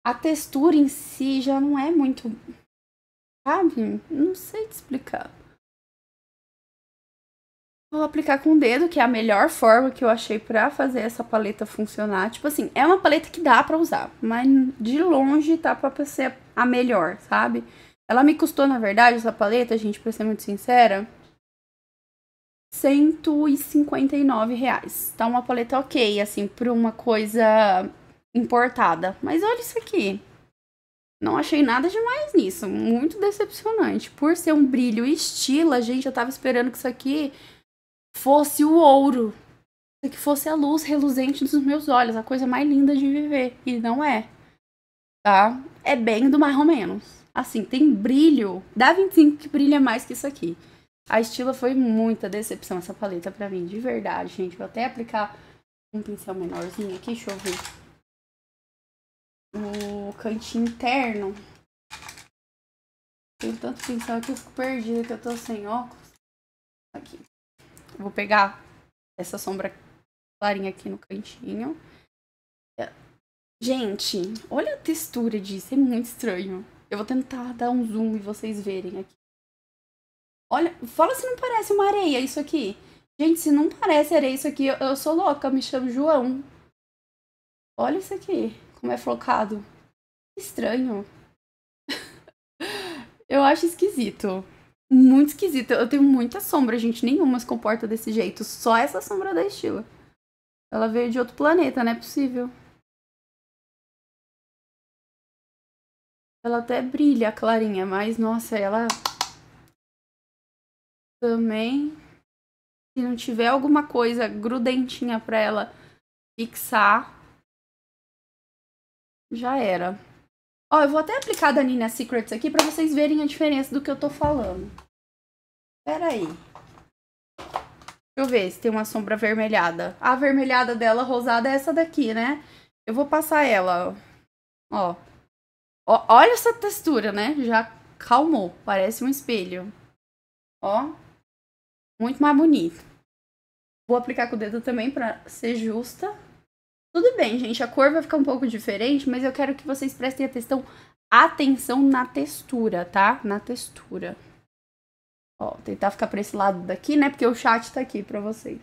A textura em si já não é muito... Sabe? Não sei te explicar. Vou aplicar com o dedo, que é a melhor forma que eu achei pra fazer essa paleta funcionar. Tipo assim, é uma paleta que dá pra usar, mas de longe tá pra ser a melhor, sabe? Ela me custou, na verdade, essa paleta, gente, pra ser muito sincera, 159 reais. Tá uma paleta ok, assim, pra uma coisa importada. Mas olha isso aqui. Não achei nada demais nisso. Muito decepcionante. Por ser um brilho e estilo, gente, eu tava esperando que isso aqui fosse o ouro, que fosse a luz reluzente dos meus olhos, a coisa mais linda de viver. E não é, tá? É bem do mais ou menos. Assim, tem brilho, dá 25 que brilha mais que isso aqui. A Estila foi muita decepção essa paleta pra mim, de verdade, gente. Vou até aplicar um pincel menorzinho aqui, deixa eu ver. No cantinho interno. Tem tanto pincel que eu fico perdida que eu tô sem óculos. Aqui. Vou pegar essa sombra clarinha aqui no cantinho. Gente, olha a textura disso, é muito estranho. Eu vou tentar dar um zoom e vocês verem aqui. Olha, fala se não parece uma areia isso aqui. Gente, se não parece areia isso aqui, eu, eu sou louca, me chamo João. Olha isso aqui, como é flocado. Estranho. (laughs) eu acho esquisito muito esquisita. Eu tenho muita sombra, gente. Nenhuma se comporta desse jeito. Só essa sombra da Estila. Ela veio de outro planeta, não é possível. Ela até brilha, a clarinha, mas nossa, ela também se não tiver alguma coisa grudentinha para ela fixar, já era. Ó, eu vou até aplicar da Nina Secrets aqui pra vocês verem a diferença do que eu tô falando. Pera aí. Deixa eu ver se tem uma sombra avermelhada. A avermelhada dela, rosada, é essa daqui, né? Eu vou passar ela, ó. ó. Olha essa textura, né? Já calmou. Parece um espelho. Ó. Muito mais bonito. Vou aplicar com o dedo também pra ser justa. Tudo bem, gente, a cor vai ficar um pouco diferente, mas eu quero que vocês prestem atenção, atenção na textura, tá? Na textura. Ó, tentar ficar para esse lado daqui, né? Porque o chat tá aqui para vocês.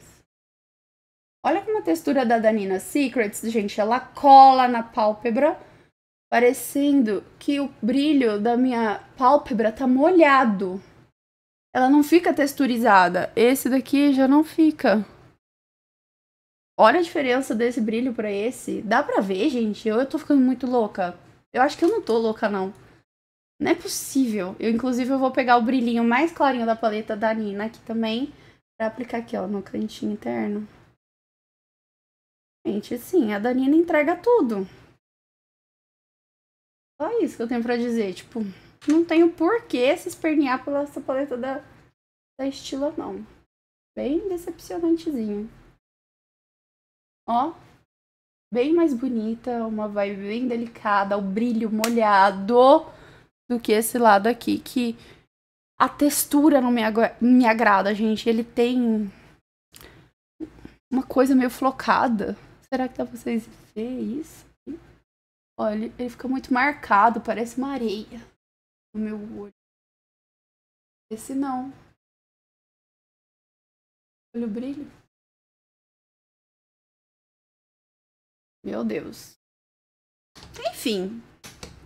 Olha como a textura da Danina Secrets, gente, ela cola na pálpebra, parecendo que o brilho da minha pálpebra tá molhado. Ela não fica texturizada. Esse daqui já não fica. Olha a diferença desse brilho para esse. Dá pra ver, gente? Eu, eu tô ficando muito louca. Eu acho que eu não tô louca, não. Não é possível. Eu, inclusive, eu vou pegar o brilhinho mais clarinho da paleta da Nina aqui também pra aplicar aqui, ó, no cantinho interno. Gente, assim, a Danina entrega tudo. Só isso que eu tenho pra dizer. Tipo, não tenho por que se espernear pela essa paleta da, da Estila, não. Bem decepcionantezinho ó, bem mais bonita, uma vibe bem delicada, o brilho molhado do que esse lado aqui, que a textura não me, agra me agrada, gente. Ele tem uma coisa meio flocada. Será que dá pra vocês verem isso? Olha, ele fica muito marcado, parece uma areia no meu olho. Esse não. Olha o brilho. Meu Deus. Enfim.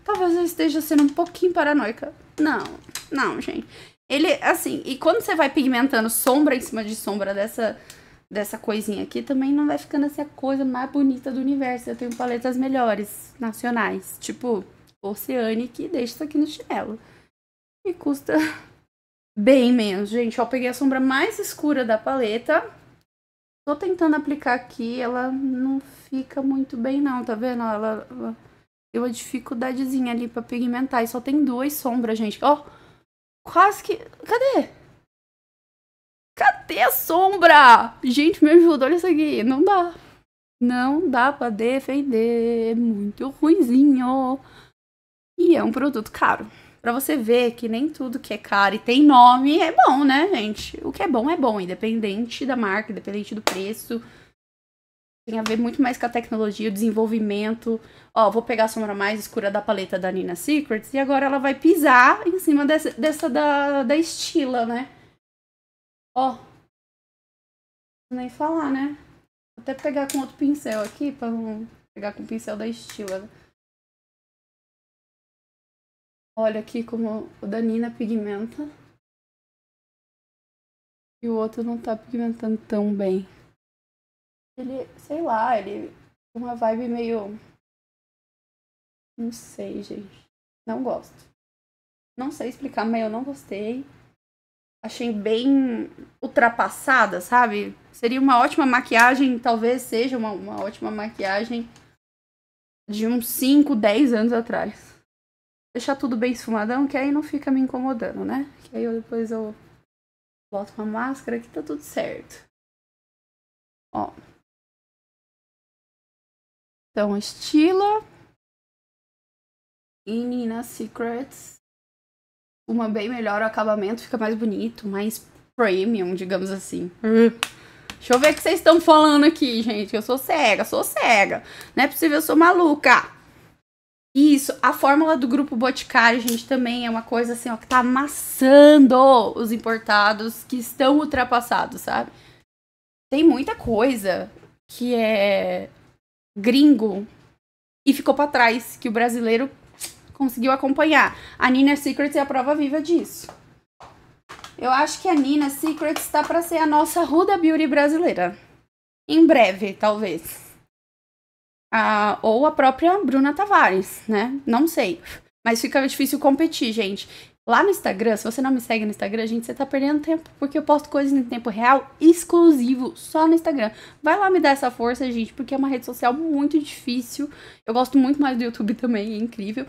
Talvez eu esteja sendo um pouquinho paranoica. Não, não, gente. Ele, assim, e quando você vai pigmentando sombra em cima de sombra dessa, dessa coisinha aqui, também não vai ficando essa assim coisa mais bonita do universo. Eu tenho paletas melhores, nacionais. Tipo, Oceane, que deixa isso aqui no chinelo. E custa (laughs) bem menos, gente. Ó, peguei a sombra mais escura da paleta. Tô tentando aplicar aqui, ela não fica muito bem não, tá vendo? Ela, ela tem uma dificuldadezinha ali pra pigmentar e só tem duas sombras, gente. Ó, oh, quase que... Cadê? Cadê a sombra? Gente, me ajuda, olha isso aqui. Não dá. Não dá pra defender. É muito ruizinho. E é um produto caro para você ver que nem tudo que é caro e tem nome é bom, né, gente? O que é bom é bom, independente da marca, independente do preço. Tem a ver muito mais com a tecnologia, o desenvolvimento. Ó, vou pegar a sombra mais escura da paleta da Nina Secrets e agora ela vai pisar em cima dessa, dessa da, da Estila, né? Ó. Nem falar, né? Vou até pegar com outro pincel aqui pra não pegar com o pincel da Estila, né? Olha aqui como o Danina pigmenta. E o outro não tá pigmentando tão bem. Ele, sei lá, ele tem uma vibe meio. Não sei, gente. Não gosto. Não sei explicar, mas eu não gostei. Achei bem ultrapassada, sabe? Seria uma ótima maquiagem, talvez seja uma, uma ótima maquiagem de uns 5, 10 anos atrás deixar tudo bem esfumadão, que aí não fica me incomodando, né? Que aí eu, depois eu boto uma máscara que tá tudo certo. Ó. Então, Estila. E Nina Secrets. Uma bem melhor, o acabamento fica mais bonito, mais premium, digamos assim. Hum. Deixa eu ver o que vocês estão falando aqui, gente. Eu sou cega, sou cega. Não é possível, eu sou maluca. Isso, a fórmula do grupo Boticário, gente, também é uma coisa assim, ó, que tá amassando os importados que estão ultrapassados, sabe? Tem muita coisa que é gringo e ficou para trás, que o brasileiro conseguiu acompanhar. A Nina Secrets é a prova viva disso. Eu acho que a Nina Secrets está para ser a nossa Ruda Beauty brasileira. Em breve, talvez a, ou a própria Bruna Tavares, né? Não sei. Mas fica difícil competir, gente. Lá no Instagram, se você não me segue no Instagram, gente, você tá perdendo tempo, porque eu posto coisas em tempo real exclusivo, só no Instagram. Vai lá me dar essa força, gente, porque é uma rede social muito difícil. Eu gosto muito mais do YouTube também, é incrível.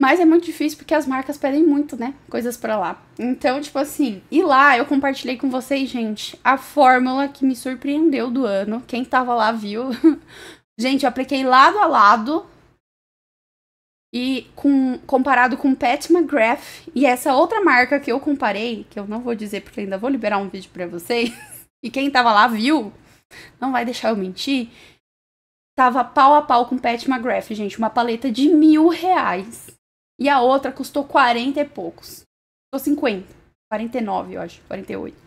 Mas é muito difícil porque as marcas pedem muito, né? Coisas para lá. Então, tipo assim, e lá eu compartilhei com vocês, gente, a fórmula que me surpreendeu do ano. Quem tava lá viu (laughs) Gente, eu apliquei lado a lado e com, comparado com Pat McGrath e essa outra marca que eu comparei, que eu não vou dizer porque ainda vou liberar um vídeo para vocês, (laughs) e quem tava lá viu, não vai deixar eu mentir, tava pau a pau com Pat McGrath, gente, uma paleta de mil reais. E a outra custou 40 e poucos. Ou 50, 49 eu acho, 48.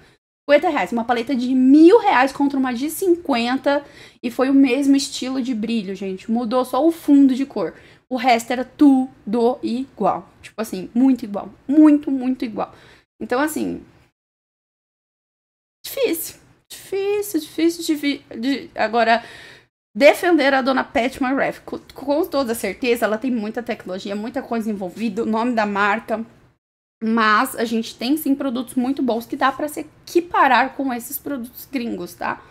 50 reais. Uma paleta de mil reais contra uma de 50 e foi o mesmo estilo de brilho, gente. Mudou só o fundo de cor. O resto era tudo igual. Tipo assim, muito igual. Muito, muito igual. Então, assim. Difícil. Difícil, difícil de. de agora defender a dona Pat McGrath. Com, com toda certeza, ela tem muita tecnologia, muita coisa envolvida, o nome da marca, mas a gente tem sim produtos muito bons que dá para se equiparar com esses produtos gringos, tá?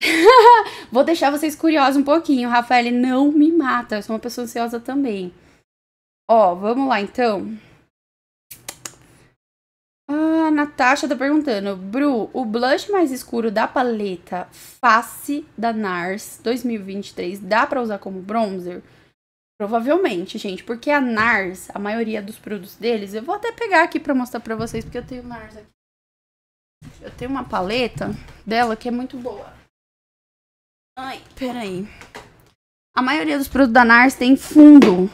(laughs) Vou deixar vocês curiosos um pouquinho, Rafael, não me mata, eu sou uma pessoa ansiosa também. Ó, vamos lá então. Ah, a Natasha tá perguntando, Bru, o blush mais escuro da paleta Face da NARS 2023 dá para usar como bronzer? Provavelmente, gente, porque a NARS, a maioria dos produtos deles, eu vou até pegar aqui para mostrar para vocês, porque eu tenho NARS aqui. Eu tenho uma paleta dela que é muito boa. Ai, peraí. A maioria dos produtos da NARS tem fundo,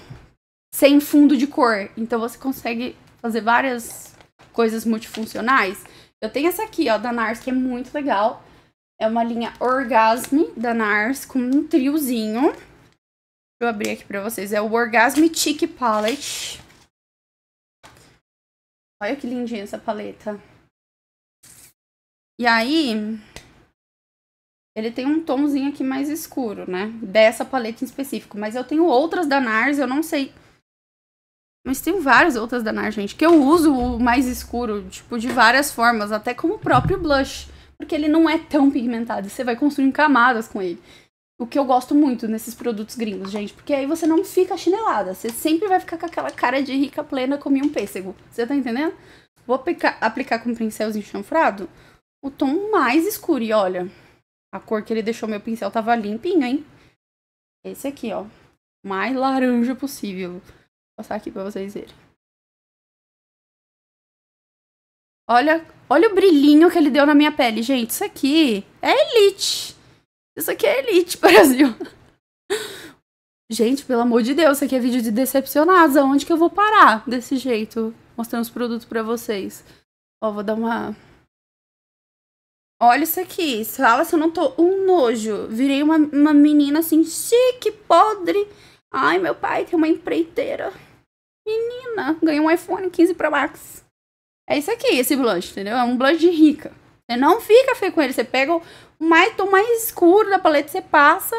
sem fundo de cor. Então você consegue fazer várias coisas multifuncionais. Eu tenho essa aqui, ó, da NARS, que é muito legal. É uma linha Orgasme da NARS, com um triozinho eu abri aqui pra vocês. É o Orgasmic Palette. Olha que lindinha essa paleta. E aí, ele tem um tomzinho aqui mais escuro, né? Dessa paleta em específico. Mas eu tenho outras da NARS, eu não sei... Mas tem várias outras da NARS, gente, que eu uso o mais escuro, tipo, de várias formas, até como o próprio blush. Porque ele não é tão pigmentado, você vai construindo camadas com ele. O que eu gosto muito nesses produtos gringos, gente, porque aí você não fica chinelada, você sempre vai ficar com aquela cara de rica plena comi um pêssego. Você tá entendendo? Vou aplicar, aplicar com pincel chanfrado o tom mais escuro. E olha, a cor que ele deixou meu pincel tava limpinho, hein? Esse aqui, ó. Mais laranja possível. Vou passar aqui pra vocês verem. Olha, olha o brilhinho que ele deu na minha pele, gente. Isso aqui é elite. Isso aqui é elite, (laughs) Brasil. Gente, pelo amor de Deus, isso aqui é vídeo de decepcionados. Aonde que eu vou parar desse jeito? Mostrando os produtos pra vocês. Ó, vou dar uma... Olha isso aqui. Fala se eu não tô um nojo. Virei uma, uma menina assim, chique, podre. Ai, meu pai tem uma empreiteira. Menina, ganhei um iPhone 15 Pro Max. É isso aqui, esse blush, entendeu? É um blush de rica. Você não fica feio com ele, você pega mais tom mais escuro da paleta você passa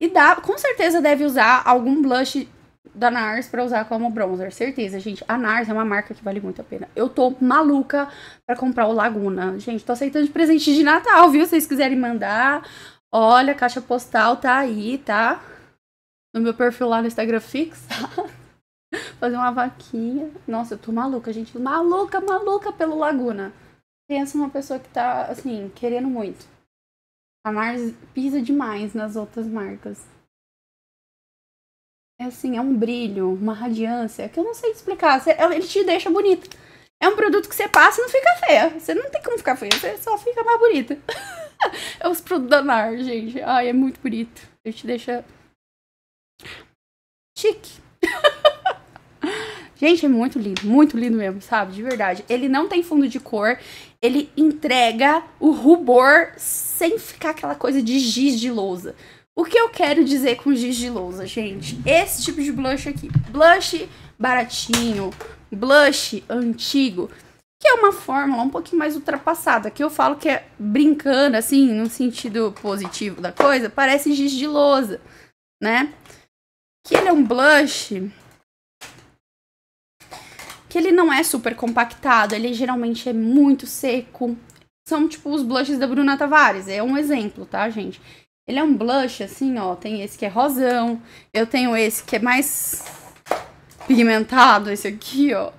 e dá, com certeza deve usar algum blush da NARS para usar como bronzer, certeza, gente. A NARS é uma marca que vale muito a pena. Eu tô maluca para comprar o Laguna. Gente, tô aceitando de presente de Natal, viu? Se vocês quiserem mandar, olha, a caixa postal tá aí, tá? No meu perfil lá no Instagram fixa (laughs) Fazer uma vaquinha. Nossa, eu tô maluca, gente. Maluca, maluca pelo Laguna. Pensa numa pessoa que tá, assim, querendo muito. A Mars pisa demais nas outras marcas. É assim, é um brilho, uma radiância, que eu não sei explicar. É, ele te deixa bonita. É um produto que você passa e não fica feia. Você não tem como ficar feia, você só fica mais bonita. (laughs) é os produtos da Nar, gente. Ai, é muito bonito. Ele te deixa chique. Gente, é muito lindo, muito lindo mesmo, sabe? De verdade. Ele não tem fundo de cor, ele entrega o rubor sem ficar aquela coisa de giz de lousa. O que eu quero dizer com giz de lousa, gente? Esse tipo de blush aqui. Blush baratinho, blush antigo, que é uma fórmula um pouquinho mais ultrapassada, que eu falo que é brincando, assim, no sentido positivo da coisa, parece giz de lousa, né? Que ele é um blush que ele não é super compactado, ele geralmente é muito seco. São tipo os blushes da Bruna Tavares, é um exemplo, tá, gente? Ele é um blush assim, ó, tem esse que é rosão, eu tenho esse que é mais pigmentado, esse aqui, ó.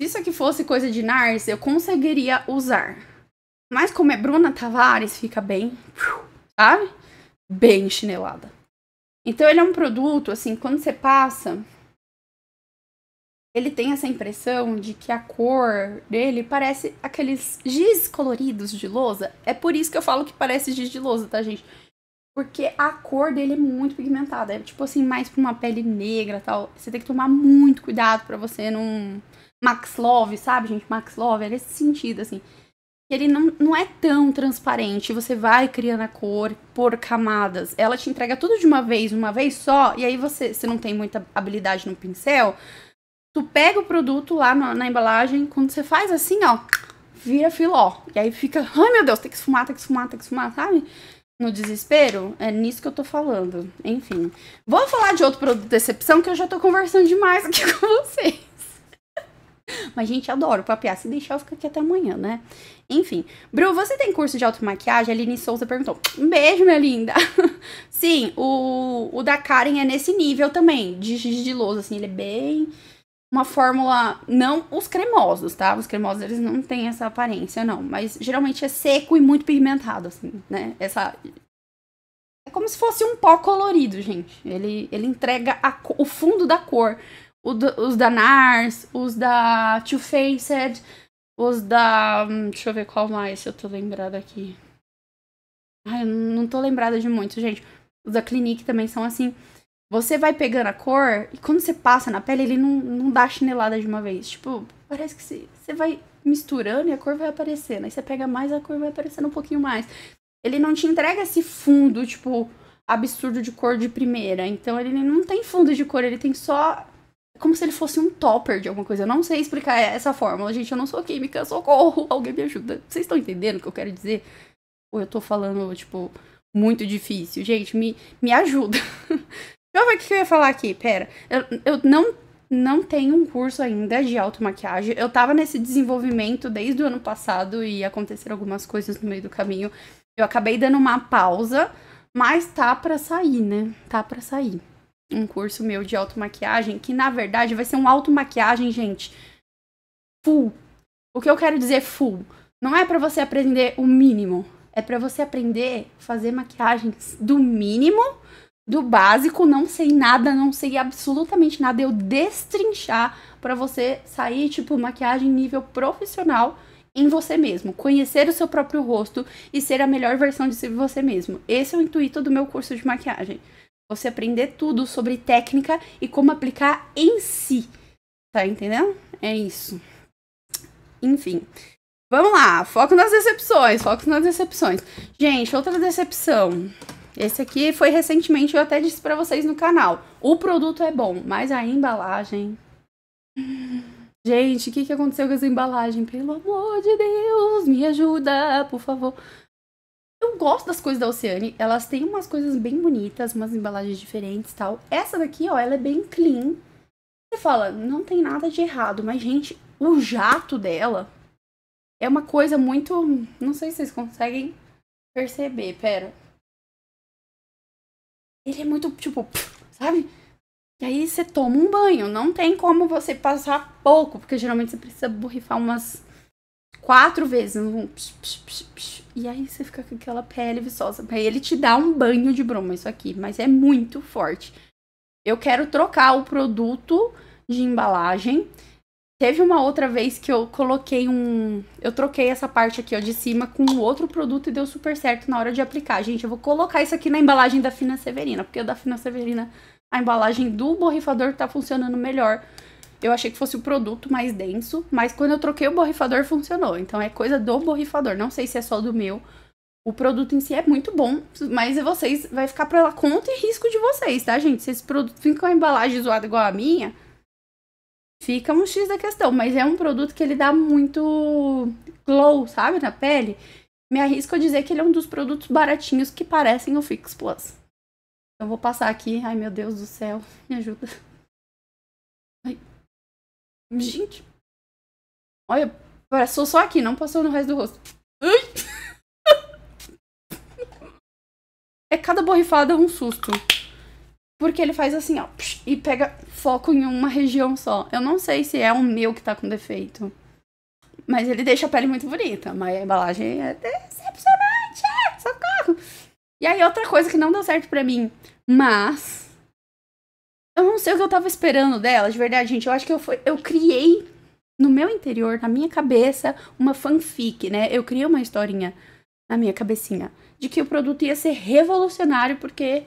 Se isso aqui fosse coisa de Nars, eu conseguiria usar. Mas como é Bruna Tavares, fica bem, sabe? Bem chinelada. Então ele é um produto, assim, quando você passa, ele tem essa impressão de que a cor dele parece aqueles giz coloridos de lousa. É por isso que eu falo que parece giz de lousa, tá, gente? Porque a cor dele é muito pigmentada. É tipo assim, mais pra uma pele negra tal. Você tem que tomar muito cuidado para você não. Max Love, sabe, gente? Max Love, é esse sentido, assim. Ele não, não é tão transparente. Você vai criando a cor por camadas. Ela te entrega tudo de uma vez, uma vez só. E aí você, se não tem muita habilidade no pincel, Tu pega o produto lá na, na embalagem, quando você faz assim, ó, vira filó. E aí fica, ai meu Deus, tem que esfumar, tem que esfumar, tem que esfumar, sabe? No desespero, é nisso que eu tô falando. Enfim. Vou falar de outro produto de decepção que eu já tô conversando demais aqui (laughs) com vocês. Mas, gente, adoro papiar. Se deixar, eu fico aqui até amanhã, né? Enfim. Bru, você tem curso de automaquiagem? A Aline Souza perguntou. Um beijo, minha linda. (laughs) Sim, o, o da Karen é nesse nível também, de gigiloso, assim. Ele é bem uma fórmula, não os cremosos, tá? Os cremosos, eles não têm essa aparência, não. Mas geralmente é seco e muito pigmentado, assim, né? Essa... É como se fosse um pó colorido, gente. Ele, ele entrega a, o fundo da cor. os da NARS, os da Too Faced, os da... Hum, deixa eu ver qual mais, se eu tô lembrada aqui. Ai, eu não tô lembrada de muito, gente. Os da Clinique também são assim. Você vai pegando a cor e quando você passa na pele, ele não, não dá chinelada de uma vez. Tipo, parece que você, você vai misturando e a cor vai aparecendo. Aí você pega mais, a cor vai aparecendo um pouquinho mais. Ele não te entrega esse fundo, tipo, absurdo de cor de primeira. Então ele não tem fundo de cor, ele tem só. É como se ele fosse um topper de alguma coisa. Eu não sei explicar essa fórmula, gente. Eu não sou química, socorro! (laughs) Alguém me ajuda. Vocês estão entendendo o que eu quero dizer? Ou eu tô falando, tipo, muito difícil? Gente, me, me ajuda. (laughs) Deixa eu ver o que eu ia falar aqui, pera. Eu, eu não, não tenho um curso ainda de automaquiagem. Eu tava nesse desenvolvimento desde o ano passado e aconteceram algumas coisas no meio do caminho. Eu acabei dando uma pausa, mas tá pra sair, né? Tá pra sair. Um curso meu de automaquiagem, que na verdade vai ser um automaquiagem, gente, full. O que eu quero dizer full? Não é para você aprender o mínimo, é para você aprender fazer maquiagens do mínimo do básico, não sei nada, não sei absolutamente nada, eu destrinchar para você sair tipo maquiagem nível profissional em você mesmo, conhecer o seu próprio rosto e ser a melhor versão de si você mesmo. Esse é o intuito do meu curso de maquiagem. Você aprender tudo sobre técnica e como aplicar em si. Tá entendendo? É isso. Enfim. Vamos lá, foco nas decepções, foco nas decepções. Gente, outra decepção. Esse aqui foi recentemente, eu até disse para vocês no canal. O produto é bom, mas a embalagem... Gente, o que, que aconteceu com essa embalagem? Pelo amor de Deus, me ajuda, por favor. Eu gosto das coisas da Oceane, elas têm umas coisas bem bonitas, umas embalagens diferentes tal. Essa daqui, ó, ela é bem clean. Você fala, não tem nada de errado, mas, gente, o jato dela é uma coisa muito... Não sei se vocês conseguem perceber, pera ele é muito, tipo, sabe? E aí você toma um banho. Não tem como você passar pouco, porque geralmente você precisa borrifar umas quatro vezes. Né? E aí você fica com aquela pele viçosa. Aí ele te dá um banho de bruma, isso aqui. Mas é muito forte. Eu quero trocar o produto de embalagem Teve uma outra vez que eu coloquei um. Eu troquei essa parte aqui, ó, de cima com outro produto e deu super certo na hora de aplicar. Gente, eu vou colocar isso aqui na embalagem da Fina Severina, porque da Fina Severina a embalagem do borrifador tá funcionando melhor. Eu achei que fosse o produto mais denso, mas quando eu troquei o borrifador funcionou. Então é coisa do borrifador, não sei se é só do meu. O produto em si é muito bom, mas vocês vai ficar pra conta e risco de vocês, tá, gente? Se esse produto fica com a embalagem zoada igual a minha, fica um X da questão, mas é um produto que ele dá muito glow, sabe, na pele. Me arrisco a dizer que ele é um dos produtos baratinhos que parecem o Fix Plus. Eu vou passar aqui. Ai, meu Deus do céu. (laughs) Me ajuda. Ai. Gente. Olha, passou só aqui, não passou no resto do rosto. Ai. (laughs) É cada borrifada um susto. Porque ele faz assim, ó, e pega foco em uma região só. Eu não sei se é o meu que tá com defeito. Mas ele deixa a pele muito bonita. Mas a embalagem é decepcionante! É Socorro! E aí, outra coisa que não deu certo pra mim. Mas. Eu não sei o que eu tava esperando dela, de verdade, gente. Eu acho que eu, foi, eu criei no meu interior, na minha cabeça, uma fanfic, né? Eu criei uma historinha na minha cabecinha de que o produto ia ser revolucionário porque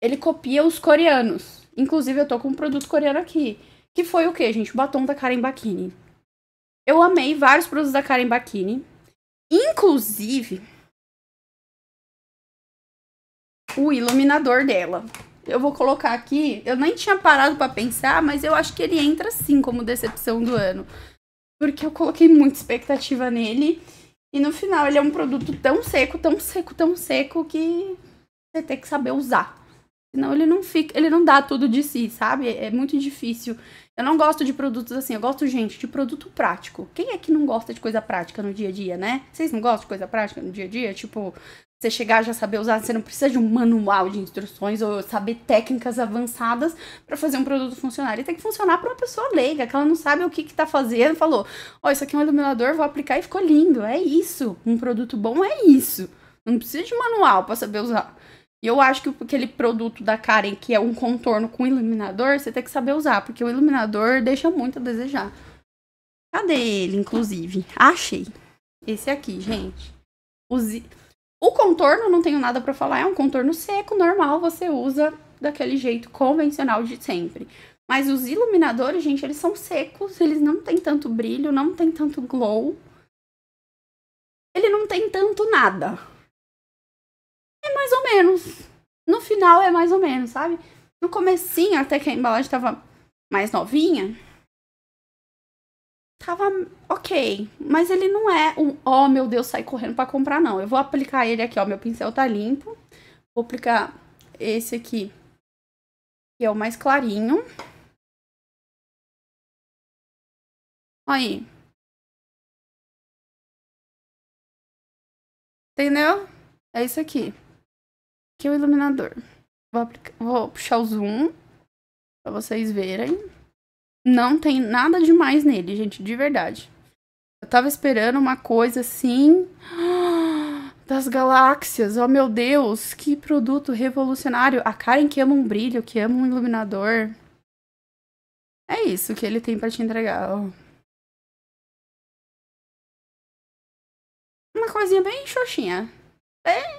ele copia os coreanos. Inclusive, eu tô com um produto coreano aqui. Que foi o quê, gente? O batom da Karen Bakini. Eu amei vários produtos da Karen Bakini. Inclusive, o iluminador dela. Eu vou colocar aqui. Eu nem tinha parado para pensar, mas eu acho que ele entra sim como decepção do ano. Porque eu coloquei muita expectativa nele. E no final ele é um produto tão seco, tão seco, tão seco que você tem que saber usar. Senão ele não fica, ele não dá tudo de si, sabe? É, é muito difícil. Eu não gosto de produtos assim, eu gosto, gente, de produto prático. Quem é que não gosta de coisa prática no dia a dia, né? Vocês não gostam de coisa prática no dia a dia? Tipo, você chegar já saber usar, você não precisa de um manual de instruções ou saber técnicas avançadas para fazer um produto funcionar. Ele tem que funcionar para uma pessoa leiga, que ela não sabe o que está fazendo, falou: "Ó, oh, isso aqui é um iluminador, vou aplicar e ficou lindo". É isso. Um produto bom é isso. Não precisa de manual para saber usar. E eu acho que aquele produto da Karen, que é um contorno com iluminador, você tem que saber usar, porque o iluminador deixa muito a desejar. Cadê ele, inclusive? Achei. Esse aqui, gente. Use... O contorno, não tenho nada para falar, é um contorno seco, normal, você usa daquele jeito convencional de sempre. Mas os iluminadores, gente, eles são secos, eles não têm tanto brilho, não tem tanto glow. Ele não tem tanto nada é mais ou menos. No final é mais ou menos, sabe? No comecinho, até que a embalagem tava mais novinha, tava ok. Mas ele não é um, ó, oh, meu Deus, sai correndo para comprar, não. Eu vou aplicar ele aqui, ó, meu pincel tá limpo. Vou aplicar esse aqui, que é o mais clarinho. Aí. Entendeu? É isso aqui. Aqui é o iluminador. Vou, aplicar, vou puxar o zoom pra vocês verem. Não tem nada demais nele, gente, de verdade. Eu tava esperando uma coisa assim... (gasps) Das galáxias, oh meu Deus, que produto revolucionário. A Karen que ama um brilho, que ama um iluminador. É isso que ele tem para te entregar, ó. Uma coisinha bem xoxinha. Bem é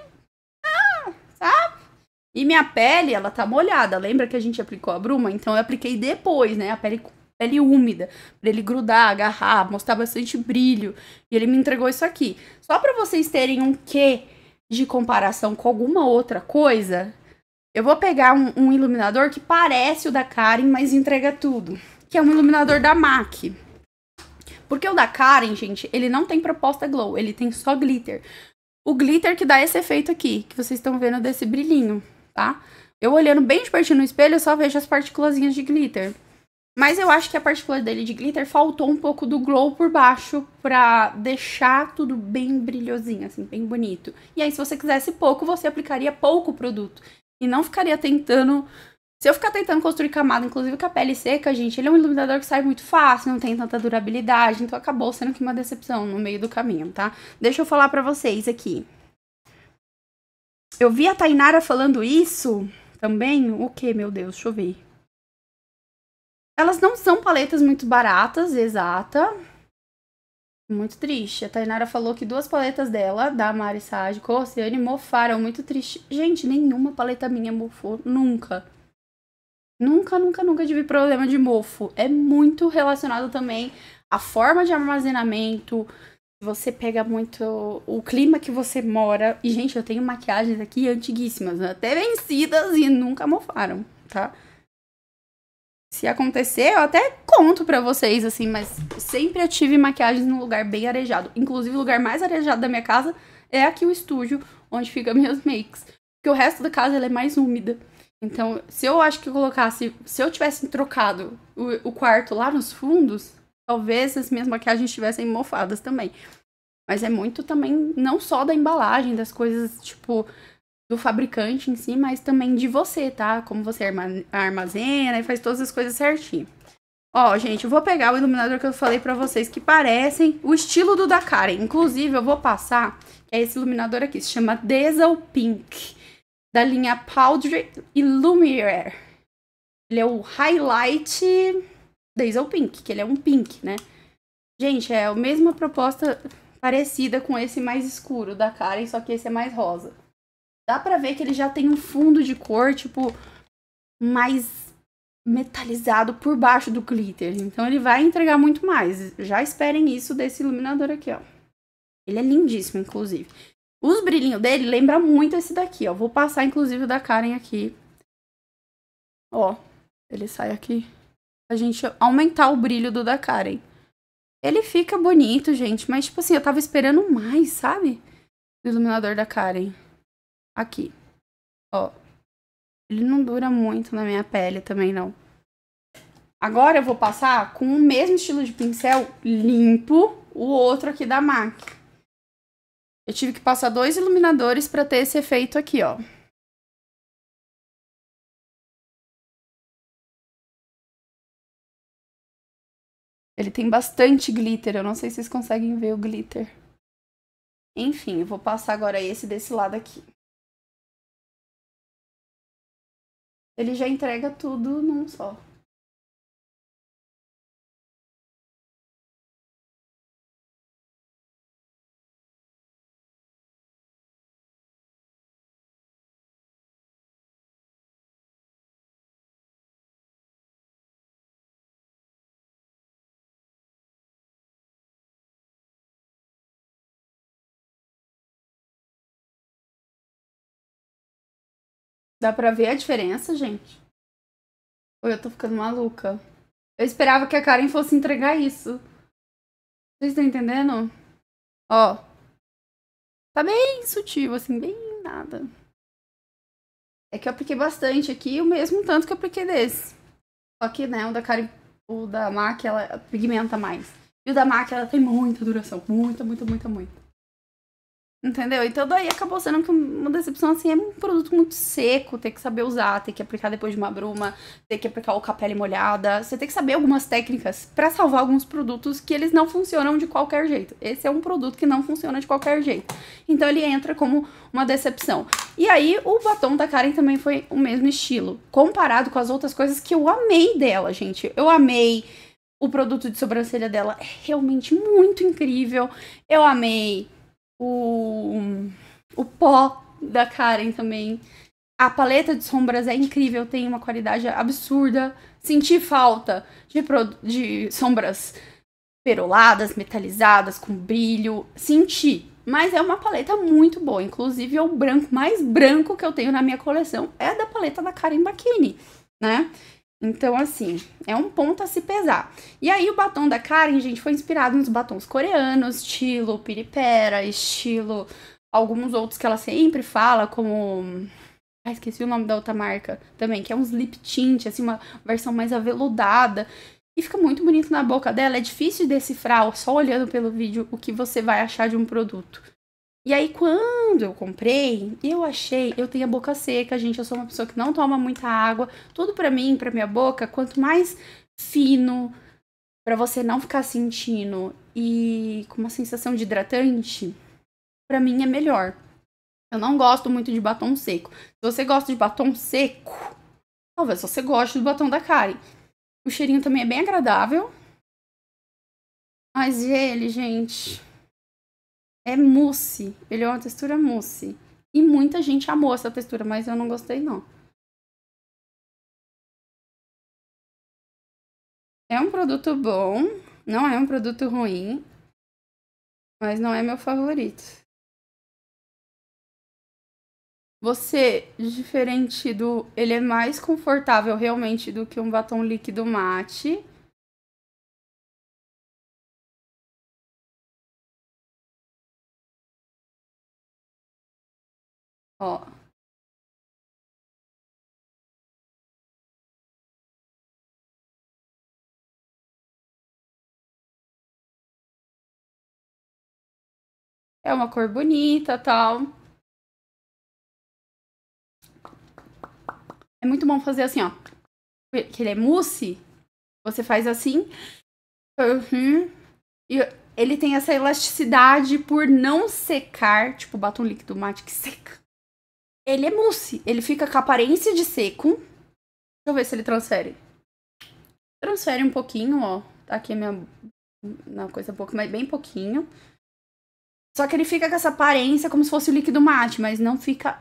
e minha pele, ela tá molhada. Lembra que a gente aplicou a bruma? Então eu apliquei depois, né? A pele pele úmida, para ele grudar, agarrar, mostrar bastante brilho. E ele me entregou isso aqui. Só para vocês terem um quê de comparação com alguma outra coisa, eu vou pegar um, um, iluminador que parece o da Karen, mas entrega tudo, que é um iluminador da MAC. Porque o da Karen, gente, ele não tem proposta glow, ele tem só glitter. O glitter que dá esse efeito aqui, que vocês estão vendo desse brilhinho tá? Eu olhando bem de pertinho no espelho, eu só vejo as partículas de glitter. Mas eu acho que a partícula dele de glitter faltou um pouco do glow por baixo pra deixar tudo bem brilhosinho, assim, bem bonito. E aí, se você quisesse pouco, você aplicaria pouco produto. E não ficaria tentando. Se eu ficar tentando construir camada, inclusive com a pele seca, gente, ele é um iluminador que sai muito fácil, não tem tanta durabilidade, então acabou sendo que uma decepção no meio do caminho, tá? Deixa eu falar pra vocês aqui. Eu vi a Tainara falando isso também. O que, meu Deus? Deixa eu ver. Elas não são paletas muito baratas, exata. Muito triste. A Tainara falou que duas paletas dela, da Mari Sage e Oceane, mofaram. Muito triste. Gente, nenhuma paleta minha mofou. Nunca. Nunca, nunca, nunca tive problema de mofo. É muito relacionado também à forma de armazenamento, você pega muito o clima que você mora. E, gente, eu tenho maquiagens aqui antiguíssimas, né? até vencidas e nunca mofaram, tá? Se acontecer, eu até conto pra vocês, assim, mas sempre eu tive maquiagens num lugar bem arejado. Inclusive, o lugar mais arejado da minha casa é aqui o estúdio, onde fica meus makes. Porque o resto da casa ela é mais úmida. Então, se eu acho que eu colocasse. Se eu tivesse trocado o, o quarto lá nos fundos, talvez as minhas maquiagens estivessem mofadas também. Mas é muito também, não só da embalagem, das coisas, tipo, do fabricante em si, mas também de você, tá? Como você armazena e faz todas as coisas certinho. Ó, gente, eu vou pegar o iluminador que eu falei pra vocês que parecem o estilo do da Karen. Inclusive, eu vou passar, é esse iluminador aqui, se chama Diesel Pink, da linha Poudre Illuminator. Ele é o Highlight Daisy Pink, que ele é um pink, né? Gente, é a mesma proposta parecida com esse mais escuro da Karen, só que esse é mais rosa. Dá pra ver que ele já tem um fundo de cor, tipo, mais metalizado por baixo do glitter. Então ele vai entregar muito mais. Já esperem isso desse iluminador aqui, ó. Ele é lindíssimo, inclusive. Os brilhinhos dele lembra muito esse daqui, ó. Vou passar, inclusive, o da Karen aqui. Ó, ele sai aqui a gente aumentar o brilho do da Karen. Ele fica bonito, gente, mas tipo assim, eu tava esperando mais, sabe? O iluminador da Karen. Aqui. Ó. Ele não dura muito na minha pele também, não. Agora eu vou passar com o mesmo estilo de pincel limpo o outro aqui da MAC. Eu tive que passar dois iluminadores para ter esse efeito aqui, ó. Ele tem bastante glitter, eu não sei se vocês conseguem ver o glitter. Enfim, eu vou passar agora esse desse lado aqui. Ele já entrega tudo num só. Dá pra ver a diferença, gente? Ou eu tô ficando maluca? Eu esperava que a Karen fosse entregar isso. Vocês estão entendendo? Ó. Tá bem sutil, assim, bem nada. É que eu apliquei bastante aqui, o mesmo tanto que eu apliquei desse. Só que, né, o da Karen, o da MAC, ela pigmenta mais. E o da MAC, ela tem muita duração. Muita, muita, muita, muita. Entendeu? Então daí acabou sendo que uma decepção assim é um produto muito seco, ter que saber usar, ter que aplicar depois de uma bruma, ter que aplicar o com molhada. Você tem que saber algumas técnicas para salvar alguns produtos que eles não funcionam de qualquer jeito. Esse é um produto que não funciona de qualquer jeito. Então ele entra como uma decepção. E aí o batom da Karen também foi o mesmo estilo, comparado com as outras coisas que eu amei dela, gente. Eu amei o produto de sobrancelha dela, é realmente muito incrível. Eu amei o, o pó da Karen também. A paleta de sombras é incrível, tem uma qualidade absurda. Senti falta de, de sombras peroladas, metalizadas, com brilho. Senti, mas é uma paleta muito boa. Inclusive, é o branco mais branco que eu tenho na minha coleção é da paleta da Karen Bakini, né? Então, assim, é um ponto a se pesar. E aí, o batom da Karen, gente, foi inspirado nos batons coreanos, estilo piripera, estilo alguns outros que ela sempre fala, como. Ah, esqueci o nome da outra marca também, que é uns lip tint, assim, uma versão mais aveludada. E fica muito bonito na boca dela. É difícil decifrar só olhando pelo vídeo o que você vai achar de um produto. E aí, quando eu comprei, eu achei, eu tenho a boca seca, gente, eu sou uma pessoa que não toma muita água. Tudo para mim, para minha boca, quanto mais fino, para você não ficar sentindo e com uma sensação de hidratante, para mim é melhor. Eu não gosto muito de batom seco. Se você gosta de batom seco, talvez você goste do batom da Karen. O cheirinho também é bem agradável. Mas ele, gente, é mousse. Ele é uma textura mousse. E muita gente amou essa textura, mas eu não gostei, não. É um produto bom, não é um produto ruim, mas não é meu favorito. Você, diferente do. Ele é mais confortável realmente do que um batom líquido mate. Ó. É uma cor bonita, tal. É muito bom fazer assim, ó. Que ele é mousse. Você faz assim. Uhum. E ele tem essa elasticidade por não secar, tipo batom líquido mate que seca. Ele é mousse. Ele fica com aparência de seco. Deixa eu ver se ele transfere. Transfere um pouquinho, ó. Tá aqui a minha. na coisa pouco, mas bem pouquinho. Só que ele fica com essa aparência como se fosse o líquido mate, mas não fica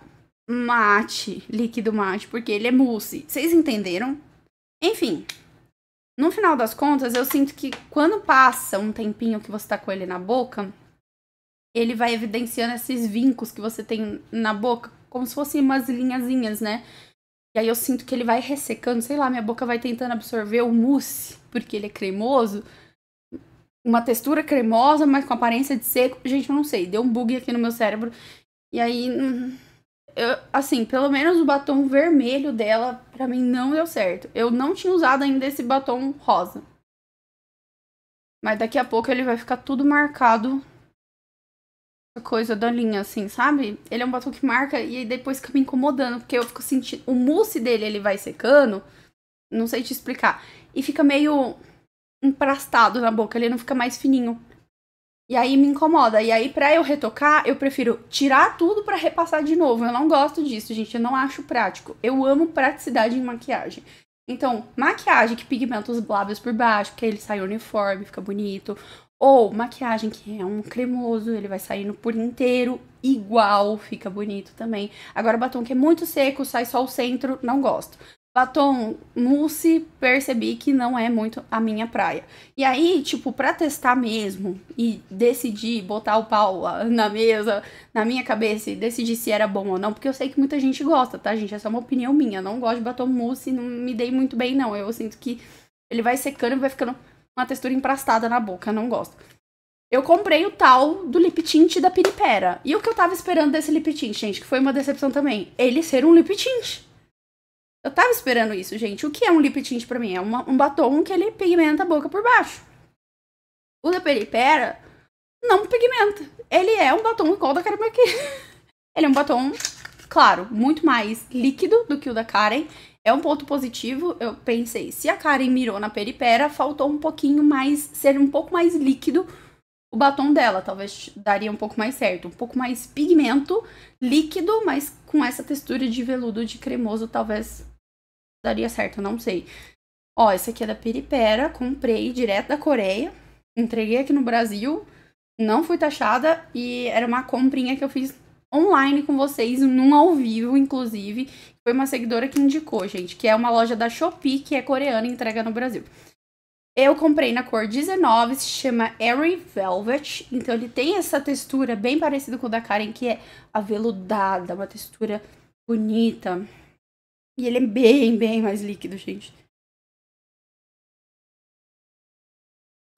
mate, líquido mate, porque ele é mousse. Vocês entenderam? Enfim, no final das contas, eu sinto que quando passa um tempinho que você tá com ele na boca, ele vai evidenciando esses vincos que você tem na boca como se fossem umas linhazinhas, né? E aí eu sinto que ele vai ressecando, sei lá, minha boca vai tentando absorver o mousse, porque ele é cremoso. Uma textura cremosa, mas com aparência de seco. Gente, eu não sei, deu um bug aqui no meu cérebro. E aí, hum, eu, assim, pelo menos o batom vermelho dela, pra mim, não deu certo. Eu não tinha usado ainda esse batom rosa. Mas daqui a pouco ele vai ficar tudo marcado coisa linha, assim, sabe? Ele é um batom que marca e depois fica me incomodando, porque eu fico sentindo. O mousse dele, ele vai secando, não sei te explicar. E fica meio emprastado na boca, ele não fica mais fininho. E aí me incomoda. E aí, pra eu retocar, eu prefiro tirar tudo para repassar de novo. Eu não gosto disso, gente. Eu não acho prático. Eu amo praticidade em maquiagem. Então, maquiagem que pigmenta os lábios por baixo, porque ele sai uniforme, fica bonito. Ou maquiagem, que é um cremoso, ele vai saindo por inteiro, igual, fica bonito também. Agora, batom que é muito seco, sai só o centro, não gosto. Batom mousse, percebi que não é muito a minha praia. E aí, tipo, pra testar mesmo e decidir botar o pau na mesa, na minha cabeça e decidir se era bom ou não, porque eu sei que muita gente gosta, tá, gente? Essa é uma opinião minha. Não gosto de batom mousse, não me dei muito bem, não. Eu sinto que ele vai secando e vai ficando uma textura emprastada na boca, não gosto. Eu comprei o tal do lip tint da Piripera. E o que eu tava esperando desse lip tint, gente, que foi uma decepção também, ele ser um lip tint. Eu tava esperando isso, gente. O que é um lip tint pra mim? É uma, um batom que ele pigmenta a boca por baixo. O da Peripera não pigmenta. Ele é um batom igual da Karen McKinnon. (laughs) ele é um batom, claro, muito mais líquido do que o da Karen. É um ponto positivo, eu pensei, se a Karen mirou na peripera, faltou um pouquinho mais, ser um pouco mais líquido o batom dela, talvez daria um pouco mais certo. Um pouco mais pigmento, líquido, mas com essa textura de veludo, de cremoso, talvez daria certo, não sei. Ó, esse aqui é da Peripera, comprei direto da Coreia, entreguei aqui no Brasil, não fui taxada e era uma comprinha que eu fiz online com vocês, num ao vivo, inclusive, foi uma seguidora que indicou, gente, que é uma loja da Shopee, que é coreana e entrega no Brasil. Eu comprei na cor 19, se chama Airy Velvet. Então ele tem essa textura bem parecida com o da Karen, que é aveludada, uma textura bonita. E ele é bem, bem mais líquido, gente.